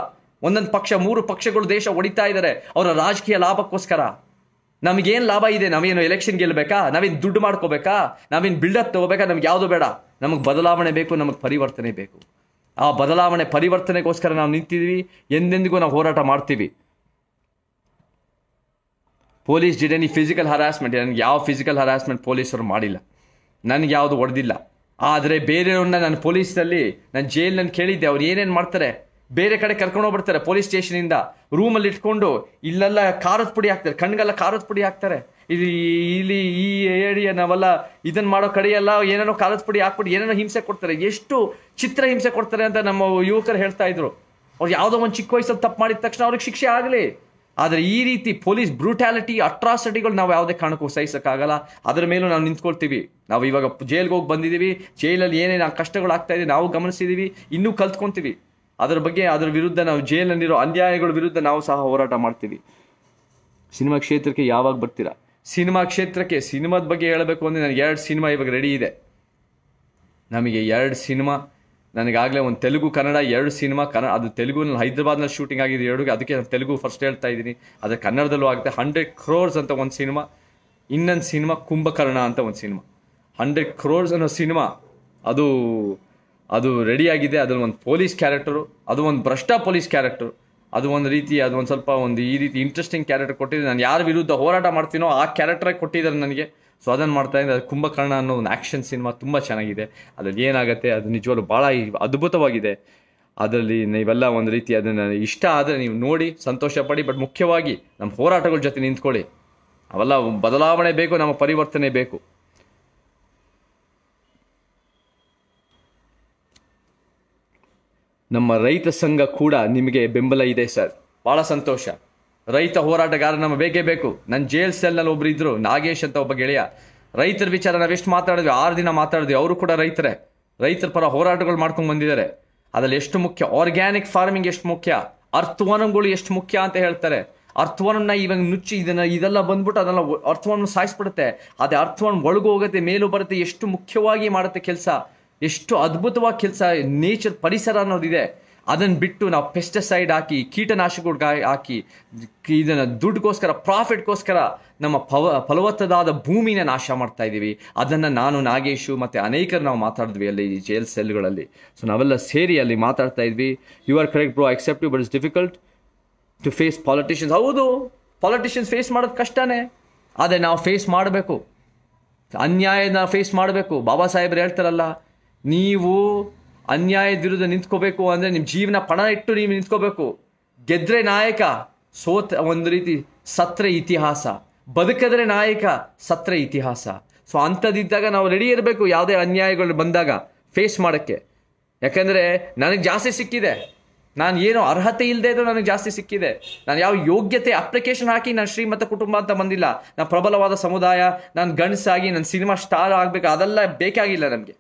ಒಂದೊಂದು ಪಕ್ಷ ಮೂರು ಪಕ್ಷಗಳು ದೇಶ ಹೊಡಿತಾ ಇದ್ದಾರೆ ಅವರ ರಾಜಕೀಯ ಲಾಭಕ್ಕೋಸ್ಕರ ನಮಗೇನು ಲಾಭ ಇದೆ ನಾವೇನು ಎಲೆಕ್ಷನ್ ಗೆಲ್ಲಬೇಕಾ ನಾವೇನು ದುಡ್ಡು ಮಾಡ್ಕೋಬೇಕಾ ನಾವೇನು ಬಿಲ್ಡಪ್ ತಗೋಬೇಕಾ ನಮ್ಗೆ ಯಾವುದು ಬೇಡ ನಮಗೆ ಬದಲಾವಣೆ ಬೇಕು ನಮಗೆ ಪರಿವರ್ತನೆ ಬೇಕು ಆ ಬದಲಾವಣೆ ಪರಿವರ್ತನೆಗೋಸ್ಕರ ನಾವು ನಿಂತಿದ್ವಿ ಎಂದೆಂದಿಗೂ ನಾವು ಹೋರಾಟ ಮಾಡ್ತೀವಿ ಪೊಲೀಸ್ ಡಿಡ್ ಫಿಸಿಕಲ್ ಹರಾಸ್ಮೆಂಟ್ ನನಗೆ ಯಾವ ಫಿಸಿಕಲ್ ಹರಾಸ್ಮೆಂಟ್ ಪೊಲೀಸರು ಮಾಡಿಲ್ಲ ನನಗೆ ಯಾವುದು ಹೊಡೆದಿಲ್ಲ ಆದರೆ ಬೇರೆಯವ್ರನ್ನ ನಾನು ಪೊಲೀಸ್ನಲ್ಲಿ ನಾನು ಜೈಲಿನಲ್ಲಿ ಕೇಳಿದ್ದೆ ಅವ್ರು ಏನೇನು ಮಾಡ್ತಾರೆ ಬೇರೆ ಕಡೆ ಕರ್ಕೊಂಡು ಹೋಗ್ಬಿಡ್ತಾರೆ ಪೊಲೀಸ್ ಸ್ಟೇಷನಿಂದ ರೂಮಲ್ಲಿ ಇಟ್ಕೊಂಡು ಇಲ್ಲೆಲ್ಲ ಖಾರದ ಪುಡಿ ಹಾಕ್ತಾರೆ ಕಣ್ಗೆಲ್ಲ ಖಾರದ ಪುಡಿ ಹಾಕ್ತಾರೆ ಇಲ್ಲಿ ಇಲ್ಲಿ ಈ ಏರಿಯಾ ನಾವೆಲ್ಲ ಇದನ್ನು ಮಾಡೋ ಕಡೆಯೆಲ್ಲ ಏನೇನೋ ಖಾರದ ಪುಡಿ ಹಾಕ್ಬಿಟ್ಟು ಏನೇನೋ ಹಿಂಸೆ ಕೊಡ್ತಾರೆ ಎಷ್ಟು ಚಿತ್ರ ಹಿಂಸೆ ಕೊಡ್ತಾರೆ ಅಂತ ನಮ್ಮ ಯುವಕರು ಹೇಳ್ತಾ ಇದ್ರು ಅವ್ರು ಯಾವುದೋ ಒಂದು ಚಿಕ್ಕ ವಯಸ್ಸಲ್ಲಿ ತಪ್ಪು ಮಾಡಿದ ತಕ್ಷಣ ಅವ್ರಿಗೆ ಶಿಕ್ಷೆ ಆಗಲಿ ಆದರೆ ಈ ರೀತಿ ಪೊಲೀಸ್ ಬ್ರೂಟ್ಯಾಲಿಟಿ ಅಟ್ರಾಸಿಟಿಗಳು ನಾವು ಯಾವುದೇ ಕಾರಣಕ್ಕೂ ಸಹಿಸೋಕ್ಕಾಗಲ್ಲ ಅದರ ಮೇಲೂ ನಾವು ನಿಂತ್ಕೊಳ್ತೀವಿ ನಾವು ಇವಾಗ ಜೈಲ್ಗೆ ಹೋಗಿ ಬಂದಿದ್ದೀವಿ ಜೈಲಲ್ಲಿ ಏನೇನು ಆಗ್ತಾ ಇದೆ ನಾವು ಗಮನಿಸಿದ್ದೀವಿ ಇನ್ನೂ ಕಲ್ತ್ಕೊತೀವಿ ಅದರ ಬಗ್ಗೆ ಅದರ ವಿರುದ್ಧ ನಾವು ಜೈಲಲ್ಲಿರೋ ಅನ್ಯಾಯಗಳ ವಿರುದ್ಧ ನಾವು ಸಹ ಹೋರಾಟ ಮಾಡ್ತೀವಿ ಸಿನಿಮಾ ಕ್ಷೇತ್ರಕ್ಕೆ ಯಾವಾಗ ಬರ್ತೀರಾ ಸಿನಿಮಾ ಕ್ಷೇತ್ರಕ್ಕೆ ಸಿನಿಮಾದ ಬಗ್ಗೆ ಹೇಳಬೇಕು ಅಂದರೆ ನನಗೆ ಎರಡು ಸಿನಿಮಾ ಇವಾಗ ರೆಡಿ ಇದೆ ನಮಗೆ ಎರಡು ಸಿನಿಮಾ ನನಗಾಗಲೇ ಒಂದು ತೆಲುಗು ಕನ್ನಡ ಎರಡು ಸಿನಿಮಾ ಕನ್ನಡ ಅದು ತೆಲುಗುನಲ್ಲಿ ಹೈದರಾಬಾದ್ನಲ್ಲಿ ಶೂಟಿಂಗ್ ಆಗಿದೆ ಎರಡುಗೆ ಅದಕ್ಕೆ ನಾನು ತೆಲುಗು ಫಸ್ಟ್ ಹೇಳ್ತಾ ಇದ್ದೀನಿ ಅದು ಕನ್ನಡದಲ್ಲೂ ಆಗುತ್ತೆ ಹಂಡ್ರೆಡ್ ಕ್ರೋರ್ಸ್ ಅಂತ ಒಂದು ಸಿನಿಮಾ ಇನ್ನೊಂದು ಸಿನಿಮಾ ಕುಂಭಕರ್ಣ ಅಂತ ಒಂದು ಸಿನಿಮಾ ಹಂಡ್ರೆಡ್ ಕ್ರೋರ್ಸ್ ಅನ್ನೋ ಸಿನಿಮಾ ಅದು ಅದು ರೆಡಿಯಾಗಿದೆ ಅದರಲ್ಲಿ ಒಂದು ಪೊಲೀಸ್ ಕ್ಯಾರೆಕ್ಟರು ಅದು ಒಂದು ಭ್ರಷ್ಟ ಪೊಲೀಸ್ ಕ್ಯಾರೆಕ್ಟರು ಅದು ಒಂದು ರೀತಿ ಅದು ಒಂದು ಸ್ವಲ್ಪ ಒಂದು ಈ ರೀತಿ ಇಂಟ್ರೆಸ್ಟಿಂಗ್ ಕ್ಯಾರೆಕ್ಟರ್ ಕೊಟ್ಟಿದ್ದೆ ನಾನು ಯಾರ ವಿರುದ್ಧ ಹೋರಾಟ ಮಾಡ್ತೀನೋ ಆ ಕ್ಯಾರೆಕ್ಟರೇ ಕೊಟ್ಟಿದ್ದಾರೆ ನನಗೆ ಸೊ ಅದನ್ನು ಮಾಡ್ತಾ ಇದ್ದರೆ ಅದು ಕುಂಭಕರ್ಣ ಅನ್ನೋ ಒಂದು ಆ್ಯಕ್ಷನ್ ಸಿನಿಮಾ ತುಂಬ ಚೆನ್ನಾಗಿದೆ ಅದರಲ್ಲಿ ಏನಾಗುತ್ತೆ ಅದು ನಿಜವಾಗ್ಲೂ ಭಾಳ ಅದ್ಭುತವಾಗಿದೆ ಅದರಲ್ಲಿ ನೀವೆಲ್ಲ ಒಂದು ರೀತಿ ಅದನ್ನು ಇಷ್ಟ ಆದರೆ ನೀವು ನೋಡಿ ಸಂತೋಷ ಪಡಿ ಬಟ್ ಮುಖ್ಯವಾಗಿ ನಮ್ಮ ಹೋರಾಟಗಳ ಜೊತೆ ನಿಂತ್ಕೊಳ್ಳಿ ಅವೆಲ್ಲ ಬದಲಾವಣೆ ಬೇಕು ನಮ್ಮ ಪರಿವರ್ತನೆ ಬೇಕು ನಮ್ಮ ರೈತ ಸಂಘ ಕೂಡ ನಿಮಗೆ ಬೆಂಬಲ ಇದೆ ಸರ್ ಭಾಳ ಸಂತೋಷ ರೈತ ಹೋರಾಟಗಾರ ನಮ್ಮ ಬೇಕೇ ಬೇಕು ನನ್ನ ಜೇಲ್ ಸೆಲ್ನಲ್ಲಿ ಒಬ್ರು ಇದ್ರು ನಾಗೇಶ್ ಅಂತ ಒಬ್ಬ ಗೆಳೆಯ ರೈತರ ವಿಚಾರ ನಾವೆಷ್ಟು ಮಾತಾಡಿದ್ವಿ ಆರು ದಿನ ಮಾತಾಡಿದ್ವಿ ಅವರು ಕೂಡ ರೈತರೇ ರೈತರ ಪರ ಹೋರಾಟಗಳು ಮಾಡ್ಕೊಂಡು ಬಂದಿದ್ದಾರೆ ಅದ್ರಲ್ಲಿ ಎಷ್ಟು ಮುಖ್ಯ ಆರ್ಗ್ಯಾನಿಕ್ ಫಾರ್ಮಿಂಗ್ ಎಷ್ಟು ಮುಖ್ಯ ಅರ್ಥವನಗಳು ಎಷ್ಟು ಮುಖ್ಯ ಅಂತ ಹೇಳ್ತಾರೆ ಅರ್ಥವನನ್ನ ಇವಾಗ ನುಚ್ಚಿ ಇದನ್ನ ಇದೆಲ್ಲ ಬಂದ್ಬಿಟ್ಟು ಅದನ್ನ ಅರ್ಥವನ್ನು ಸಾಯಿಸ್ಬಿಡುತ್ತೆ ಅದೇ ಅರ್ಥವನ್ನು ಒಳಗು ಹೋಗುತ್ತೆ ಮೇಲೂ ಬರುತ್ತೆ ಎಷ್ಟು ಮುಖ್ಯವಾಗಿ ಮಾಡುತ್ತೆ ಕೆಲಸ ಎಷ್ಟು ಅದ್ಭುತವಾಗಿ ಕೆಲಸ ನೇಚರ್ ಪರಿಸರ ಅನ್ನೋದಿದೆ ಅದನ್ನು ಬಿಟ್ಟು ನಾವು ಪೆಸ್ಟಿಸೈಡ್ ಹಾಕಿ ಕೀಟನಾಶಕ ಹಾಕಿ ಇದನ್ನು ದುಡ್ಡುಗೋಸ್ಕರ ಪ್ರಾಫಿಟ್ಗೋಸ್ಕರ ನಮ್ಮ ಪವ ಫಲವತ್ತದಾದ ಭೂಮಿನ ನಾಶ ಮಾಡ್ತಾ ಇದ್ದೀವಿ ಅದನ್ನು ನಾನು ನಾಗೇಶು ಮತ್ತು ಅನೇಕರು ನಾವು ಮಾತಾಡಿದ್ವಿ ಅಲ್ಲಿ ಈ ಜೇಲ್ ಸೆಲ್ಗಳಲ್ಲಿ ಸೊ ನಾವೆಲ್ಲ ಸೇರಿ ಅಲ್ಲಿ ಮಾತಾಡ್ತಾ ಇದ್ವಿ you are correct bro accept you but is difficult to face politicians ಹೌದು ಪಾಲಿಟಿಷಿಯನ್ಸ್ ಫೇಸ್ ಮಾಡೋದು ಕಷ್ಟನೇ ಆದರೆ ನಾವು ಫೇಸ್ ಮಾಡಬೇಕು ಅನ್ಯಾಯನ ಫೇಸ್ ಮಾಡಬೇಕು ಬಾಬಾ ಸಾಹೇಬ್ರು ಹೇಳ್ತಾರಲ್ಲ ನೀವು ಅನ್ಯಾಯದ ವಿರುದ್ಧ ನಿಂತ್ಕೋಬೇಕು ಅಂದರೆ ನಿಮ್ಮ ಜೀವನ ಪಣ ಇಟ್ಟು ನೀವು ನಿಂತ್ಕೋಬೇಕು ಗೆದ್ರೆ ನಾಯಕ ಸೋತ್ ಒಂದು ರೀತಿ ಸತ್ರ ಇತಿಹಾಸ ಬದುಕದ್ರೆ ನಾಯಕ ಸತ್ರ ಇತಿಹಾಸ ಸೊ ಅಂಥದ್ದಿದ್ದಾಗ ನಾವು ರೆಡಿ ಇರಬೇಕು ಯಾವುದೇ ಅನ್ಯಾಯಗಳು ಬಂದಾಗ ಫೇಸ್ ಮಾಡೋಕ್ಕೆ ಯಾಕೆಂದರೆ ನನಗೆ ಜಾಸ್ತಿ ಸಿಕ್ಕಿದೆ ನಾನು ಏನು ಅರ್ಹತೆ ಇಲ್ಲದೆ ಇದ್ದರೂ ನನಗೆ ಜಾಸ್ತಿ ಸಿಕ್ಕಿದೆ ನಾನು ಯಾವ ಯೋಗ್ಯತೆ ಅಪ್ಲಿಕೇಶನ್ ಹಾಕಿ ನಾನು ಶ್ರೀಮಂತ ಕುಟುಂಬ ಅಂತ ಬಂದಿಲ್ಲ ನಾನು ಪ್ರಬಲವಾದ ಸಮುದಾಯ ನಾನು ಗಂಡಸಾಗಿ ನನ್ನ ಸಿನಿಮಾ ಸ್ಟಾರ್ ಆಗಬೇಕು ಅದೆಲ್ಲ ಬೇಕಾಗಿಲ್ಲ ನಮಗೆ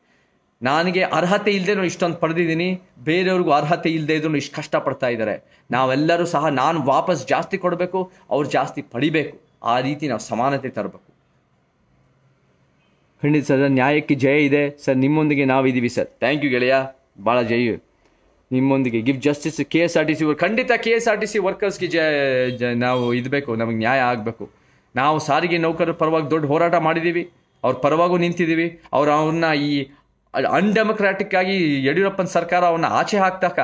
ನನಗೆ ಅರ್ಹತೆ ಇಲ್ಲದೆ ಇಷ್ಟೊಂದು ಪಡೆದಿದ್ದೀನಿ ಬೇರೆಯವ್ರಿಗೂ ಅರ್ಹತೆ ಇಲ್ಲದೆ ಇದ್ರು ಇಷ್ಟು ಕಷ್ಟಪಡ್ತಾ ಇದ್ದಾರೆ ನಾವೆಲ್ಲರೂ ಸಹ ನಾನು ವಾಪಸ್ ಜಾಸ್ತಿ ಕೊಡಬೇಕು ಅವ್ರು ಜಾಸ್ತಿ ಪಡಿಬೇಕು ಆ ರೀತಿ ನಾವು ಸಮಾನತೆ ತರಬೇಕು ಖಂಡಿತ ಸರ್ ನ್ಯಾಯಕ್ಕೆ ಜಯ ಇದೆ ಸರ್ ನಿಮ್ಮೊಂದಿಗೆ ನಾವಿದ್ದೀವಿ ಸರ್ ಥ್ಯಾಂಕ್ ಯು ಗೆಳೆಯ ಭಾಳ ಜಯ ನಿಮ್ಮೊಂದಿಗೆ gift justice K S R T C ಖಂಡಿತ K S R T C ವರ್ಕರ್ಸ್ಗೆ ಜ ನಾವು ಇದ್ಬೇಕು ನಮಗೆ ನ್ಯಾಯ ಆಗಬೇಕು ನಾವು ಸಾರಿಗೆ ನೌಕರರ ಪರವಾಗಿ ದೊಡ್ಡ ಹೋರಾಟ ಮಾಡಿದ್ದೀವಿ ಅವ್ರ ಪರವಾಗೂ ನಿಂತಿದ್ದೀವಿ ಅವ್ರು ಅವ್ರನ್ನ ಈ ಅಲ್ಲಿ ಅನ್ಡೆಮೊಕ್ರಾಟಿಕ್ ಆಗಿ ಯಡಿಯೂರಪ್ಪನ ಸರ್ಕಾರ ಅವನ್ನ ಆಚೆ ಹಾಕಿದಾಗ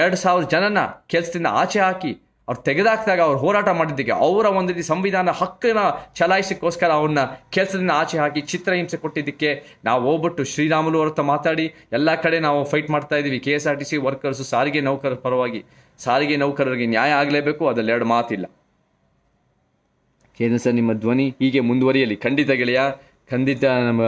ಎರಡು ಸಾವಿರ ಜನನ ಕೆಲಸದಿಂದ ಆಚೆ ಹಾಕಿ ಅವ್ರು ತೆಗೆದಾಕಿದಾಗ ಅವ್ರು ಹೋರಾಟ ಮಾಡಿದ್ದಕ್ಕೆ ಅವರ ಒಂದು ರೀತಿ ಸಂವಿಧಾನ ಹಕ್ಕನ್ನ ಚಲಾಯಿಸಿಕೋಸ್ಕರ ಅವನ್ನ ಕೆಲಸದಿಂದ ಆಚೆ ಹಾಕಿ ಚಿತ್ರಹಿಂಸೆ ಕೊಟ್ಟಿದ್ದಕ್ಕೆ ನಾವು ಹೋಗ್ಬಿಟ್ಟು ಶ್ರೀರಾಮುಲು ಅವ್ರ ಮಾತಾಡಿ ಎಲ್ಲ ಕಡೆ ನಾವು ಫೈಟ್ ಮಾಡ್ತಾ ಇದೀವಿ K S R T C workers ಸಾರಿಗೆ ನೌಕರರ ಪರವಾಗಿ ಸಾರಿಗೆ ನೌಕರರಿಗೆ ನ್ಯಾಯ ಆಗಲೇಬೇಕು ಅದರಲ್ಲಿ ಎರಡು ಮಾತಿಲ್ಲ ಕೇಂದ್ರ ಸರ್ ನಿಮ್ಮ ಧ್ವನಿ ಹೀಗೆ ಮುಂದುವರಿಯಲಿ ಖಂಡಿತ ಗೆಳೆಯ ಖಂಡಿತ ನಮ್ಮ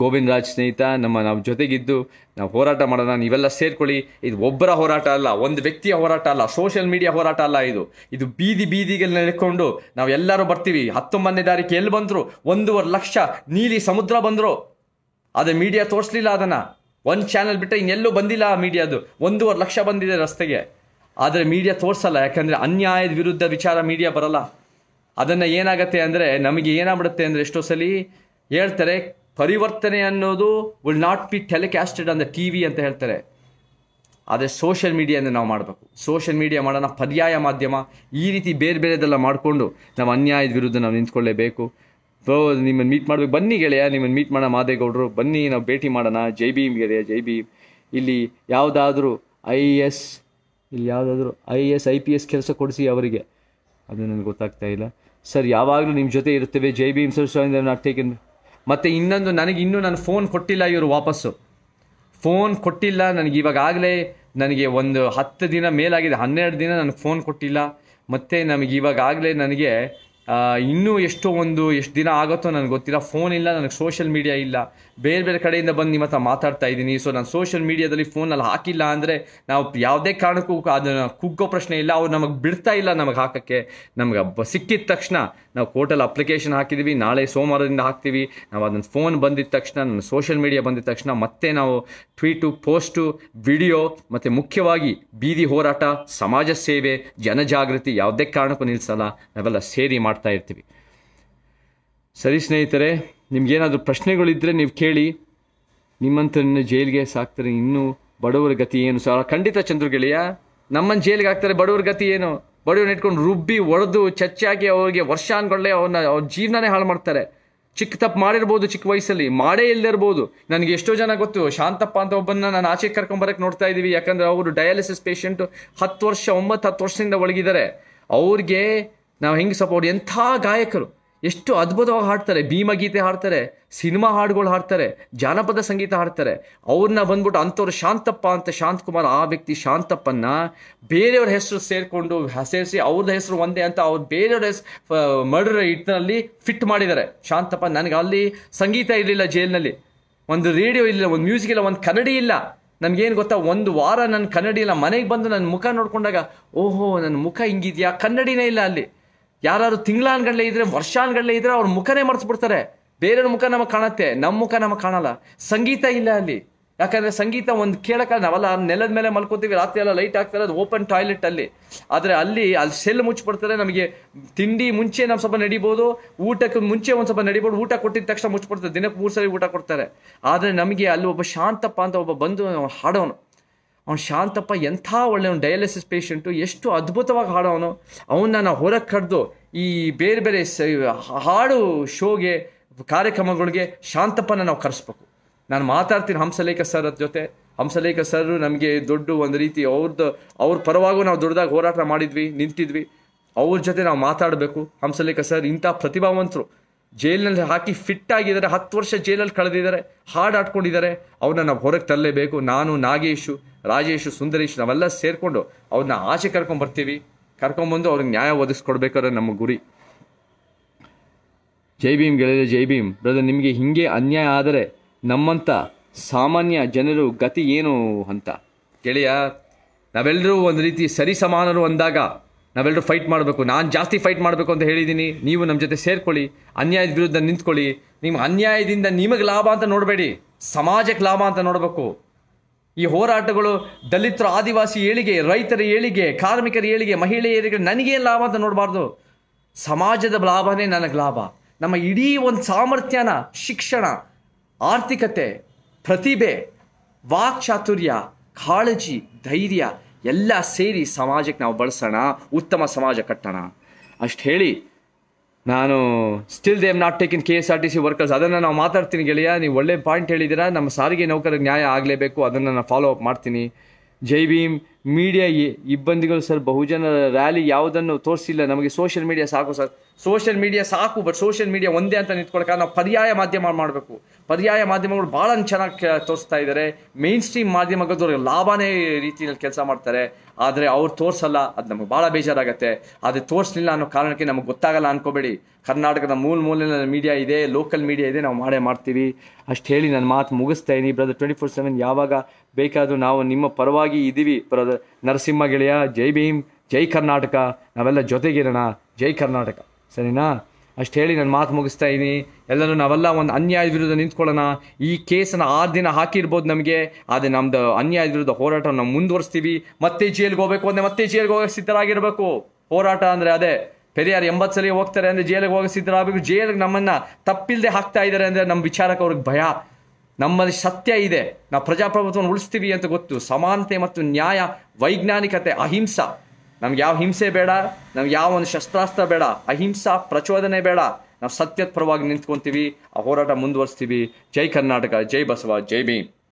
ಗೋವಿಂದ್ ರಾಜ್ ಸ್ನೇಹಿತ ನಮ್ಮ ನಾವು ಜೊತೆಗಿದ್ದು ನಾವು ಹೋರಾಟ ಮಾಡೋಣ ನೀವೆಲ್ಲ ಸೇರ್ಕೊಳ್ಳಿ ಇದು ಒಬ್ಬರ ಹೋರಾಟ ಅಲ್ಲ ಒಂದು ವ್ಯಕ್ತಿಯ ಹೋರಾಟ ಅಲ್ಲ ಸೋಷಿಯಲ್ ಮೀಡಿಯಾ ಹೋರಾಟ ಅಲ್ಲ ಇದು ಇದು ಬೀದಿ ಬೀದಿಗೆ ನೆಲೆಕೊಂಡು ನಾವು ಎಲ್ಲರೂ ಬರ್ತೀವಿ ಹತ್ತೊಂಬತ್ತನೇ ತಾರೀಕು ಎಲ್ಲಿ ಬಂದರು ಒಂದೂವರೆ ಲಕ್ಷ ನೀಲಿ ಸಮುದ್ರ ಬಂದರು ಅದೇ ಮೀಡಿಯಾ ತೋರಿಸ್ಲಿಲ್ಲ ಅದನ್ನು ಒಂದು ಚಾನಲ್ ಬಿಟ್ಟರೆ ಇನ್ನೆಲ್ಲೂ ಬಂದಿಲ್ಲ ಆ ಮೀಡಿಯಾದು ಒಂದೂವರೆ ಲಕ್ಷ ಬಂದಿದೆ ರಸ್ತೆಗೆ ಆದರೆ ಮೀಡಿಯಾ ತೋರಿಸಲ್ಲ ಯಾಕಂದರೆ ಅನ್ಯಾಯದ ವಿರುದ್ಧ ವಿಚಾರ ಮೀಡಿಯಾ ಬರಲ್ಲ ಅದನ್ನು ಏನಾಗತ್ತೆ ಅಂದರೆ ನಮಗೆ ಏನಾಗ್ಬಿಡುತ್ತೆ ಅಂದರೆ ಎಷ್ಟೋ ಸಲ ಹೇಳ್ತಾರೆ ಪರಿವರ್ತನೆ ಅನ್ನೋದು will not be telecasted on the T V ಅಂತ ಹೇಳ್ತಾರೆ ಆದರೆ ಸೋಷಿಯಲ್ ಮೀಡಿಯಾನ ನಾವು ಮಾಡಬೇಕು ಸೋಷಿಯಲ್ ಮೀಡಿಯಾ ಮಾಡೋಣ ಪರ್ಯಾಯ ಮಾಧ್ಯಮ ಈ ರೀತಿ ಬೇರೆ ಬೇರೆದೆಲ್ಲ ಮಾಡಿಕೊಂಡು ನಾವು ಅನ್ಯಾಯದ ವಿರುದ್ಧ ನಾವು ನಿಂತ್ಕೊಳ್ಳೇಬೇಕು ಸೊ ನಿಮ್ಮನ್ನು ಮೀಟ್ ಮಾಡಬೇಕು ಬನ್ನಿ ಗೆಳೆಯ ನಿಮ್ಮನ್ನು ಮೀಟ್ ಮಾಡೋಣ ಮಾದೇಗೌಡರು ಬನ್ನಿ ನಾವು ಭೇಟಿ ಮಾಡೋಣ ಜೈ ಭೀಮ್ ಗೆಳೆಯ ಜೈ ಭೀಮ್ ಇಲ್ಲಿ ಯಾವುದಾದ್ರೂ ಐ ಎಸ್ ಇಲ್ಲಿ ಯಾವುದಾದ್ರೂ I S I P S ಕೆಲಸ ಕೊಡಿಸಿ ಅವರಿಗೆ ಅದು ನನಗೆ ಗೊತ್ತಾಗ್ತಾ ಇಲ್ಲ ಸರ್ ಯಾವಾಗಲೂ ನಿಮ್ಮ ಜೊತೆ ಇರುತ್ತೇವೆ ಜೈ ಭೀಮ್ ಸರ್ ನಾಟ್ ಟೇಕನ್ ಮತ್ತು ಇನ್ನೊಂದು ನನಗೆ ಇನ್ನೂ ನಾನು ಫೋನ್ ಕೊಟ್ಟಿಲ್ಲ ಇವರು ವಾಪಸ್ಸು ಫೋನ್ ಕೊಟ್ಟಿಲ್ಲ ನನಗೆ ಇವಾಗಾಗಲೇ ನನಗೆ ಒಂದು ಹತ್ತು ದಿನ ಮೇಲಾಗಿದೆ ಹನ್ನೆರಡು ದಿನ ನನಗೆ ಫೋನ್ ಕೊಟ್ಟಿಲ್ಲ ಮತ್ತು ನಮಗೆ ಇವಾಗಾಗಲೇ ನನಗೆ ಇನ್ನೂ ಎಷ್ಟೋ ಒಂದು ಎಷ್ಟು ದಿನ ಆಗುತ್ತೋ ನನಗೆ ಗೊತ್ತಿಲ್ಲ ಫೋನ್ ಇಲ್ಲ ನನಗೆ ಸೋಷಿಯಲ್ ಮೀಡಿಯಾ ಇಲ್ಲ ಬೇರೆ ಬೇರೆ ಕಡೆಯಿಂದ ಬಂದು ನಿಮ್ಮ ಹತ್ರ ಮಾತಾಡ್ತಾ ಇದ್ದೀನಿ ಸೊ ನಾನು ಸೋಷಿಯಲ್ ಮೀಡಿಯಾದಲ್ಲಿ ಫೋನಲ್ಲಿ ಹಾಕಿಲ್ಲ ಅಂದರೆ ನಾವು ಯಾವುದೇ ಕಾರಣಕ್ಕೂ ಅದನ್ನು ಕುಗ್ಗೋ ಪ್ರಶ್ನೆ ಇಲ್ಲ ಅವ್ರು ನಮಗೆ ಬಿಡ್ತಾ ಇಲ್ಲ ನಮಗೆ ಹಾಕೋಕ್ಕೆ ನಮಗೆ ಸಿಕ್ಕಿದ ತಕ್ಷಣ ನಾವು ಕೋರ್ಟಲ್ಲಿ ಅಪ್ಲಿಕೇಶನ್ ಹಾಕಿದ್ದೀವಿ ನಾಳೆ ಸೋಮವಾರದಿಂದ ಹಾಕ್ತೀವಿ ನಾವು ಅದನ್ನು ಫೋನ್ ಬಂದಿದ್ದ ತಕ್ಷಣ ನನ್ನ ಸೋಷಿಯಲ್ ಮೀಡಿಯಾ ಬಂದಿದ ತಕ್ಷಣ ಮತ್ತೆ ನಾವು ಟ್ವೀಟು ಪೋಸ್ಟು ವಿಡಿಯೋ ಮತ್ತು ಮುಖ್ಯವಾಗಿ ಬೀದಿ ಹೋರಾಟ ಸಮಾಜ ಸೇವೆ ಜನಜಾಗೃತಿ ಯಾವುದೇ ಕಾರಣಕ್ಕೂ ನಿಲ್ಲಿಸಲ್ಲ ನಾವೆಲ್ಲ ಸೇರಿ ಮಾಡ್ತೀವಿ ಮಾಡ್ತಾ ಇರ್ತೀವಿ ಸರಿ ಸ್ನೇಹಿತರೆ ನಿಮ್ಗೇನಾದರೂ ಪ್ರಶ್ನೆಗಳಿದ್ದರೆ ನೀವು ಕೇಳಿ ನಿಮ್ಮಂತ ಜೈಲಿಗೆ ಸಾಕ್ತಾರೆ ಇನ್ನೂ ಬಡವರ ಗತಿ ಏನು ಸಹ ಖಂಡಿತ ಚಂದ್ರು ಗೆಳೆಯ ನಮ್ಮನ್ನು ಜೈಲಿಗೆ ಹಾಕ್ತಾರೆ ಬಡವರ ಗತಿ ಏನು ಬಡವ್ರನ್ನ ಇಟ್ಕೊಂಡು ರುಬ್ಬಿ ಒಡೆದು ಚಚ್ಚಾಗಿ ಅವ್ರಿಗೆ ವರ್ಷಾನ್ಗಳೇ ಅವನ್ನ ಅವ್ರ ಜೀವನನೇ ಹಾಳು ಮಾಡ್ತಾರೆ ಚಿಕ್ಕ ತಪ್ಪು ಮಾಡಿರ್ಬೋದು ಚಿಕ್ಕ ವಯಸ್ಸಲ್ಲಿ ಮಾಡೇ ಇಲ್ಲದಿರ್ಬೋದು ನನಗೆ ಎಷ್ಟೋ ಜನ ಗೊತ್ತು ಶಾಂತಪ್ಪ ಅಂತ ಒಬ್ಬನ್ನ ನಾನು ಆಚೆ ಕರ್ಕೊಂಬರಕ್ಕೆ ನೋಡ್ತಾ ಇದ್ದೀವಿ ಯಾಕಂದ್ರೆ ಅವರು ಡಯಾಲಿಸಿಸ್ ಪೇಷಂಟ್ ಹತ್ತು ವರ್ಷ ಒಂಬತ್ತು ಹತ್ತು ವರ್ಷದಿಂದ ಒಳಗಿದ್ದಾರೆ ಅವ್ರಿಗೆ ನಾವು ಹೆಂಗೆ ಸಪೋರ್ಟ್ ಎಂಥ ಗಾಯಕರು ಎಷ್ಟು ಅದ್ಭುತವಾಗಿ ಹಾಡ್ತಾರೆ ಭೀಮಗೀತೆ ಹಾಡ್ತಾರೆ ಸಿನಿಮಾ ಹಾಡುಗಳು ಹಾಡ್ತಾರೆ ಜಾನಪದ ಸಂಗೀತ ಹಾಡ್ತಾರೆ ಅವ್ರನ್ನ ಬಂದ್ಬಿಟ್ಟು ಅಂಥವ್ರು ಶಾಂತಪ್ಪ ಅಂತ ಶಾಂತಕುಮಾರ್ ಆ ವ್ಯಕ್ತಿ ಶಾಂತಪ್ಪನ್ನ ಬೇರೆಯವ್ರ ಹೆಸರು ಸೇರಿಕೊಂಡು ಸೇರಿಸಿ ಅವ್ರದ್ದು ಹೆಸರು ಒಂದೇ ಅಂತ ಅವ್ರು ಬೇರೆಯವ್ರ ಹೆಸರು ಮರ್ಡರ್ ಹಿಟ್ಟಿನಲ್ಲಿ ಫಿಟ್ ಮಾಡಿದ್ದಾರೆ ಶಾಂತಪ್ಪ ನನಗೆ ಅಲ್ಲಿ ಸಂಗೀತ ಇರಲಿಲ್ಲ ಜೈಲಿನಲ್ಲಿ ಒಂದು ರೇಡಿಯೋ ಇಲ್ಲ ಒಂದು ಮ್ಯೂಸಿಕ್ ಇಲ್ಲ ಒಂದು ಕನ್ನಡಿ ಇಲ್ಲ ನನಗೇನು ಗೊತ್ತಾ ಒಂದು ವಾರ ನನ್ನ ಕನ್ನಡಿ ಇಲ್ಲ ಮನೆಗೆ ಬಂದು ನನ್ನ ಮುಖ ನೋಡ್ಕೊಂಡಾಗ ಓಹೋ ನನ್ನ ಮುಖ ಹಿಂಗಿದೆಯಾ ಕನ್ನಡಿನೇ ಇಲ್ಲ ಅಲ್ಲಿ ಯಾರು ತಿಂಗಳಾನ್ಗಡ್ಲೆ ಇದ್ರೆ ವರ್ಷಾನ್ಗಡ್ಲೆ ಇದ್ರೆ ಅವ್ರ ಮುಖನೇ ಮರ್ಸ್ಬಿಡ್ತಾರೆ ಬೇರೆಯವ್ರ ಮುಖ ನಮಗೆ ಕಾಣತ್ತೆ ನಮ್ಮ ಮುಖ ನಮಗೆ ಕಾಣಲ್ಲ ಸಂಗೀತ ಇಲ್ಲ ಅಲ್ಲಿ ಯಾಕಂದ್ರೆ ಸಂಗೀತ ಒಂದು ಕೇಳಕ್ಕ ನಾವೆಲ್ಲ ನೆಲದ ಮೇಲೆ ಮಲ್ಕೋತೀವಿ ರಾತ್ರಿ ಎಲ್ಲ ಲೈಟ್ ಹಾಕ್ತಾರೆ ಅದು ಓಪನ್ ಟಾಯ್ಲೆಟ್ ಅಲ್ಲಿ ಆದ್ರೆ ಅಲ್ಲಿ ಅಲ್ಲಿ ಸೆಲ್ ಮುಚ್ಚಿಬಿಡ್ತಾರೆ ನಮಗೆ ತಿಂಡಿ ಮುಂಚೆ ನಮ್ಮ ಸ್ವಲ್ಪ ನಡಿಬೋದು ಊಟಕ್ಕೆ ಮುಂಚೆ ಒಂದು ಸ್ವಲ್ಪ ನಡಿಬೋದು ಊಟ ಕೊಟ್ಟಿದ ತಕ್ಷಣ ಮುಚ್ಚಿಬಿಡ್ತಾರೆ ದಿನಕ್ಕೆ ಮೂರು ಸರಿ ಊಟ ಕೊಡ್ತಾರೆ ಆದ್ರೆ ನಮಗೆ ಅಲ್ಲಿ ಒಬ್ಬ ಶಾಂತಪ್ಪ ಅಂತ ಒಬ್ಬ ಬಂದು ಹಾಡೋನು ಅವ್ನು ಶಾಂತಪ್ಪ ಎಂಥ ಒಳ್ಳೆಯವನು ಡಯಾಲಿಸಿಸ್ ಪೇಷಂಟು ಎಷ್ಟು ಅದ್ಭುತವಾಗಿ ಹಾಡೋನು ಅವನ್ನ ನಾವು ಹೊರಗೆ ಕರೆದು ಈ ಬೇರೆ ಬೇರೆ ಸ ಹಾಡು ಶೋಗೆ ಕಾರ್ಯಕ್ರಮಗಳಿಗೆ ಶಾಂತಪ್ಪನ ನಾವು ಕರೆಸ್ಬೇಕು ನಾನು ಮಾತಾಡ್ತೀನಿ ಹಂಸಲೇಖ ಸರ್ ಜೊತೆ ಹಂಸಲೇಖ ಸರ್ ನಮಗೆ ದೊಡ್ಡ ಒಂದು ರೀತಿ ಅವ್ರದ್ದು ಅವ್ರ ಪರವಾಗೂ ನಾವು ದೊಡ್ಡದಾಗಿ ಹೋರಾಟ ಮಾಡಿದ್ವಿ ನಿಂತಿದ್ವಿ ಅವ್ರ ಜೊತೆ ನಾವು ಮಾತಾಡಬೇಕು ಹಂಸಲೇಖ ಸರ್ ಇಂಥ ಪ್ರತಿಭಾವಂತರು ಜೈಲಿನಲ್ಲಿ ಹಾಕಿ ಫಿಟ್ ಆಗಿದ್ದಾರೆ ಹತ್ತು ವರ್ಷ ಜೈಲಲ್ಲಿ ಕಳೆದಿದ್ದಾರೆ ಹಾಡು ಆಡ್ಕೊಂಡಿದ್ದಾರೆ ಅವ್ರನ್ನ ನಾವು ಹೊರಗೆ ತರಲೇಬೇಕು ನಾನು ನಾಗೇಶು ರಾಜೇಶು ಸುಂದರೇಶ್ ನಾವೆಲ್ಲ ಸೇರಿಕೊಂಡು ಅವ್ರನ್ನ ಆಚೆ ಕರ್ಕೊಂಡ್ಬರ್ತೀವಿ ಕರ್ಕೊಂಡ್ಬಂದು ಅವ್ರಿಗೆ ನ್ಯಾಯ ಒದಗಿಸ್ಕೊಡ್ಬೇಕಾದ್ರೆ ನಮ್ಮ ಗುರಿ ಜೈ ಭೀಮ್ ಗೆಳೆಯ ಜೈ ಭೀಮ್ ಬ್ರದರ್ ನಿಮಗೆ ಹಿಂಗೆ ಅನ್ಯಾಯ ಆದರೆ ನಮ್ಮಂತ ಸಾಮಾನ್ಯ ಜನರು ಗತಿ ಏನು ಅಂತ ಗೆಳೆಯ ನಾವೆಲ್ಲರೂ ಒಂದು ರೀತಿ ಸರಿಸಮಾನರು ಸಮಾನರು ಅಂದಾಗ ನಾವೆಲ್ಲರೂ ಫೈಟ್ ಮಾಡಬೇಕು ನಾನು ಜಾಸ್ತಿ ಫೈಟ್ ಮಾಡಬೇಕು ಅಂತ ಹೇಳಿದ್ದೀನಿ ನೀವು ನಮ್ಮ ಜೊತೆ ಸೇರ್ಕೊಳ್ಳಿ ಅನ್ಯಾಯದ ವಿರುದ್ಧ ನಿಂತ್ಕೊಳ್ಳಿ ನಿಮ್ಮ ಅನ್ಯಾಯದಿಂದ ನಿಮಗೆ ಲಾಭ ಅಂತ ನೋಡಬೇಡಿ ಸಮಾಜಕ್ಕೆ ಲಾಭ ಅಂತ ನೋಡಬೇಕು ಈ ಹೋರಾಟಗಳು ದಲಿತರ ಆದಿವಾಸಿ ಏಳಿಗೆ ರೈತರ ಏಳಿಗೆ ಕಾರ್ಮಿಕರ ಏಳಿಗೆ ಮಹಿಳೆಯರಿಗೆ ನನಗೇನು ಲಾಭ ಅಂತ ನೋಡಬಾರ್ದು ಸಮಾಜದ ಲಾಭನೇ ನನಗೆ ಲಾಭ ನಮ್ಮ ಇಡೀ ಒಂದು ಸಾಮರ್ಥ್ಯನ ಶಿಕ್ಷಣ ಆರ್ಥಿಕತೆ ಪ್ರತಿಭೆ ವಾಕ್ಚಾತುರ್ಯ ಕಾಳಜಿ ಧೈರ್ಯ ಎಲ್ಲ ಸೇರಿ ಸಮಾಜಕ್ಕೆ ನಾವು ಬಳಸೋಣ ಉತ್ತಮ ಸಮಾಜ ಕಟ್ಟೋಣ ಅಷ್ಟು ಹೇಳಿ ನಾನು still am not taken K S R T C workers ಅದನ್ನು ನಾವು ಮಾತಾಡ್ತೀನಿ ಗೆಳೆಯ ನೀವು ಒಳ್ಳೆ ಪಾಯಿಂಟ್ ಹೇಳಿದ್ದೀರಾ ನಮ್ಮ ಸಾರಿಗೆ ನೌಕರ ನ್ಯಾಯ ಆಗಲೇಬೇಕು ಅದನ್ನು ನಾನು ಫಾಲೋ ಅಪ್ ಮಾಡ್ತೀನಿ ಜೈ ಭೀಮ್ ಮೀಡಿಯಾ ಇಬ್ಬಂದಿಗಳು ಸರ್ ಬಹುಜನ ರ್ಯಾಲಿ ಯಾವುದನ್ನು ತೋರಿಸಿಲ್ಲ ನಮಗೆ ಸೋಷಿಯಲ್ ಮೀಡಿಯಾ ಸಾಕು ಸರ್ ಸೋಷಿಯಲ್ ಮೀಡಿಯಾ ಸಾಕು ಬಟ್ ಸೋಷಿಯಲ್ ಮೀಡಿಯಾ ಒಂದೇ ಅಂತ ನಿಂತ್ಕೊಳಕ್ಕೆ ನಾವು ಪರ್ಯಾಯ ಮಾಧ್ಯಮ ಮಾಡಬೇಕು ಪರ್ಯಾಯ ಮಾಧ್ಯಮಗಳು ಭಾಳ ಚೆನ್ನಾಗಿ ತೋರಿಸ್ತಾ ಇದ್ದಾರೆ ಮೇನ್ ಸ್ಟ್ರೀಮ್ ಮಾಧ್ಯಮಗಳು ಲಾಭನೇ ರೀತಿಯಲ್ಲಿ ಕೆಲಸ ಮಾಡ್ತಾರೆ ಆದರೆ ಅವ್ರು ತೋರಿಸಲ್ಲ ಅದು ನಮಗೆ ಭಾಳ ಬೇಜಾರಾಗುತ್ತೆ ಅದು ತೋರಿಸಲಿಲ್ಲ ಅನ್ನೋ ಕಾರಣಕ್ಕೆ ನಮಗೆ ಗೊತ್ತಾಗಲ್ಲ ಅನ್ಕೋಬೇಡಿ ಕರ್ನಾಟಕದ ಮೂಲ ಮೂಲ ಮೀಡಿಯಾ ಇದೆ ಲೋಕಲ್ ಮೀಡಿಯಾ ಇದೆ ನಾವು ಮಾಡೇ ಮಾಡ್ತೀವಿ ಅಷ್ಟು ಹೇಳಿ ನನ್ನ ಮಾತು ಮುಗಿಸ್ತಾ ಇದ್ದೀನಿ ಬ್ರದರ್ ಟ್ವೆಂಟಿ ಫೋರ್ ಸೆವೆನ್ ಯಾವಾಗ ಬೇಕಾದರೂ ನಾವು ನಿಮ್ಮ ಪರವಾಗಿ ಇದ್ದೀವಿ ಬ್ರದರ್ ನರಸಿಂಹ ಗೆಳೆಯ ಜೈ ಭೀಮ್ ಜೈ ಕರ್ನಾಟಕ ನಾವೆಲ್ಲ ಜೊತೆಗಿರೋಣ ಜೈ ಕರ್ನಾಟಕ ಸರಿನಾ ಅಷ್ಟು ಹೇಳಿ ನಾನು ಮಾತು ಮುಗಿಸ್ತಾ ಇದ್ದೀನಿ ಎಲ್ಲರೂ ನಾವೆಲ್ಲ ಒಂದು ಅನ್ಯಾಯ ವಿರುದ್ಧ ನಿಂತ್ಕೊಳ್ಳೋಣ ಈ ಕೇಸನ್ನು ಆರು ದಿನ ಹಾಕಿರ್ಬೋದು ನಮಗೆ ಆದರೆ ನಮ್ಮದು ಅನ್ಯಾಯದ ವಿರುದ್ಧ ಹೋರಾಟ ನಾವು ಮುಂದುವರಿಸ್ತೀವಿ ಮತ್ತೆ ಜೈಲಿಗೆ ಹೋಗಬೇಕು ಅಂದರೆ ಮತ್ತೆ ಜೈಲಿಗೆ ಹೋಗಕ್ಕೆ ಸಿದ್ಧರಾಗಿರಬೇಕು ಹೋರಾಟ ಅಂದರೆ ಅದೇ ಪೆರಿಯಾರ್ ಎಂಬತ್ತು ಸಲ ಹೋಗ್ತಾರೆ ಅಂದರೆ ಜೈಲಿಗೆ ಹೋಗಕ್ಕೆ ಸಿದ್ಧರಾಗಬೇಕು ಜೈಲಿಗೆ ನಮ್ಮನ್ನು ತಪ್ಪಿಲ್ಲದೆ ಹಾಕ್ತಾ ಇದ್ದಾರೆ ಅಂದರೆ ನಮ್ಮ ವಿಚಾರಕ್ಕೆ ಅವ್ರಿಗೆ ಭಯ ನಮ್ಮಲ್ಲಿ ಸತ್ಯ ಇದೆ ನಾವು ಪ್ರಜಾಪ್ರಭುತ್ವವನ್ನು ಉಳಿಸ್ತೀವಿ ಅಂತ ಗೊತ್ತು ಸಮಾನತೆ ಮತ್ತು ನ್ಯಾಯ ವೈಜ್ಞಾನಿಕತೆ ಅಹಿಂಸಾ ನಮ್ಗೆ ಯಾವ ಹಿಂಸೆ ಬೇಡ ನಮ್ಗೆ ಯಾವ ಒಂದು ಶಸ್ತ್ರಾಸ್ತ್ರ ಬೇಡ ಅಹಿಂಸಾ ಪ್ರಚೋದನೆ ಬೇಡ ನಾವು ಸತ್ಯದ ಪರವಾಗಿ ನಿಂತ್ಕೊಂತೀವಿ ಆ ಹೋರಾಟ ಮುಂದುವರಿಸ್ತೀವಿ ಜೈ ಕರ್ನಾಟಕ ಜೈ ಬಸವ ಜೈ ಭೀಮ್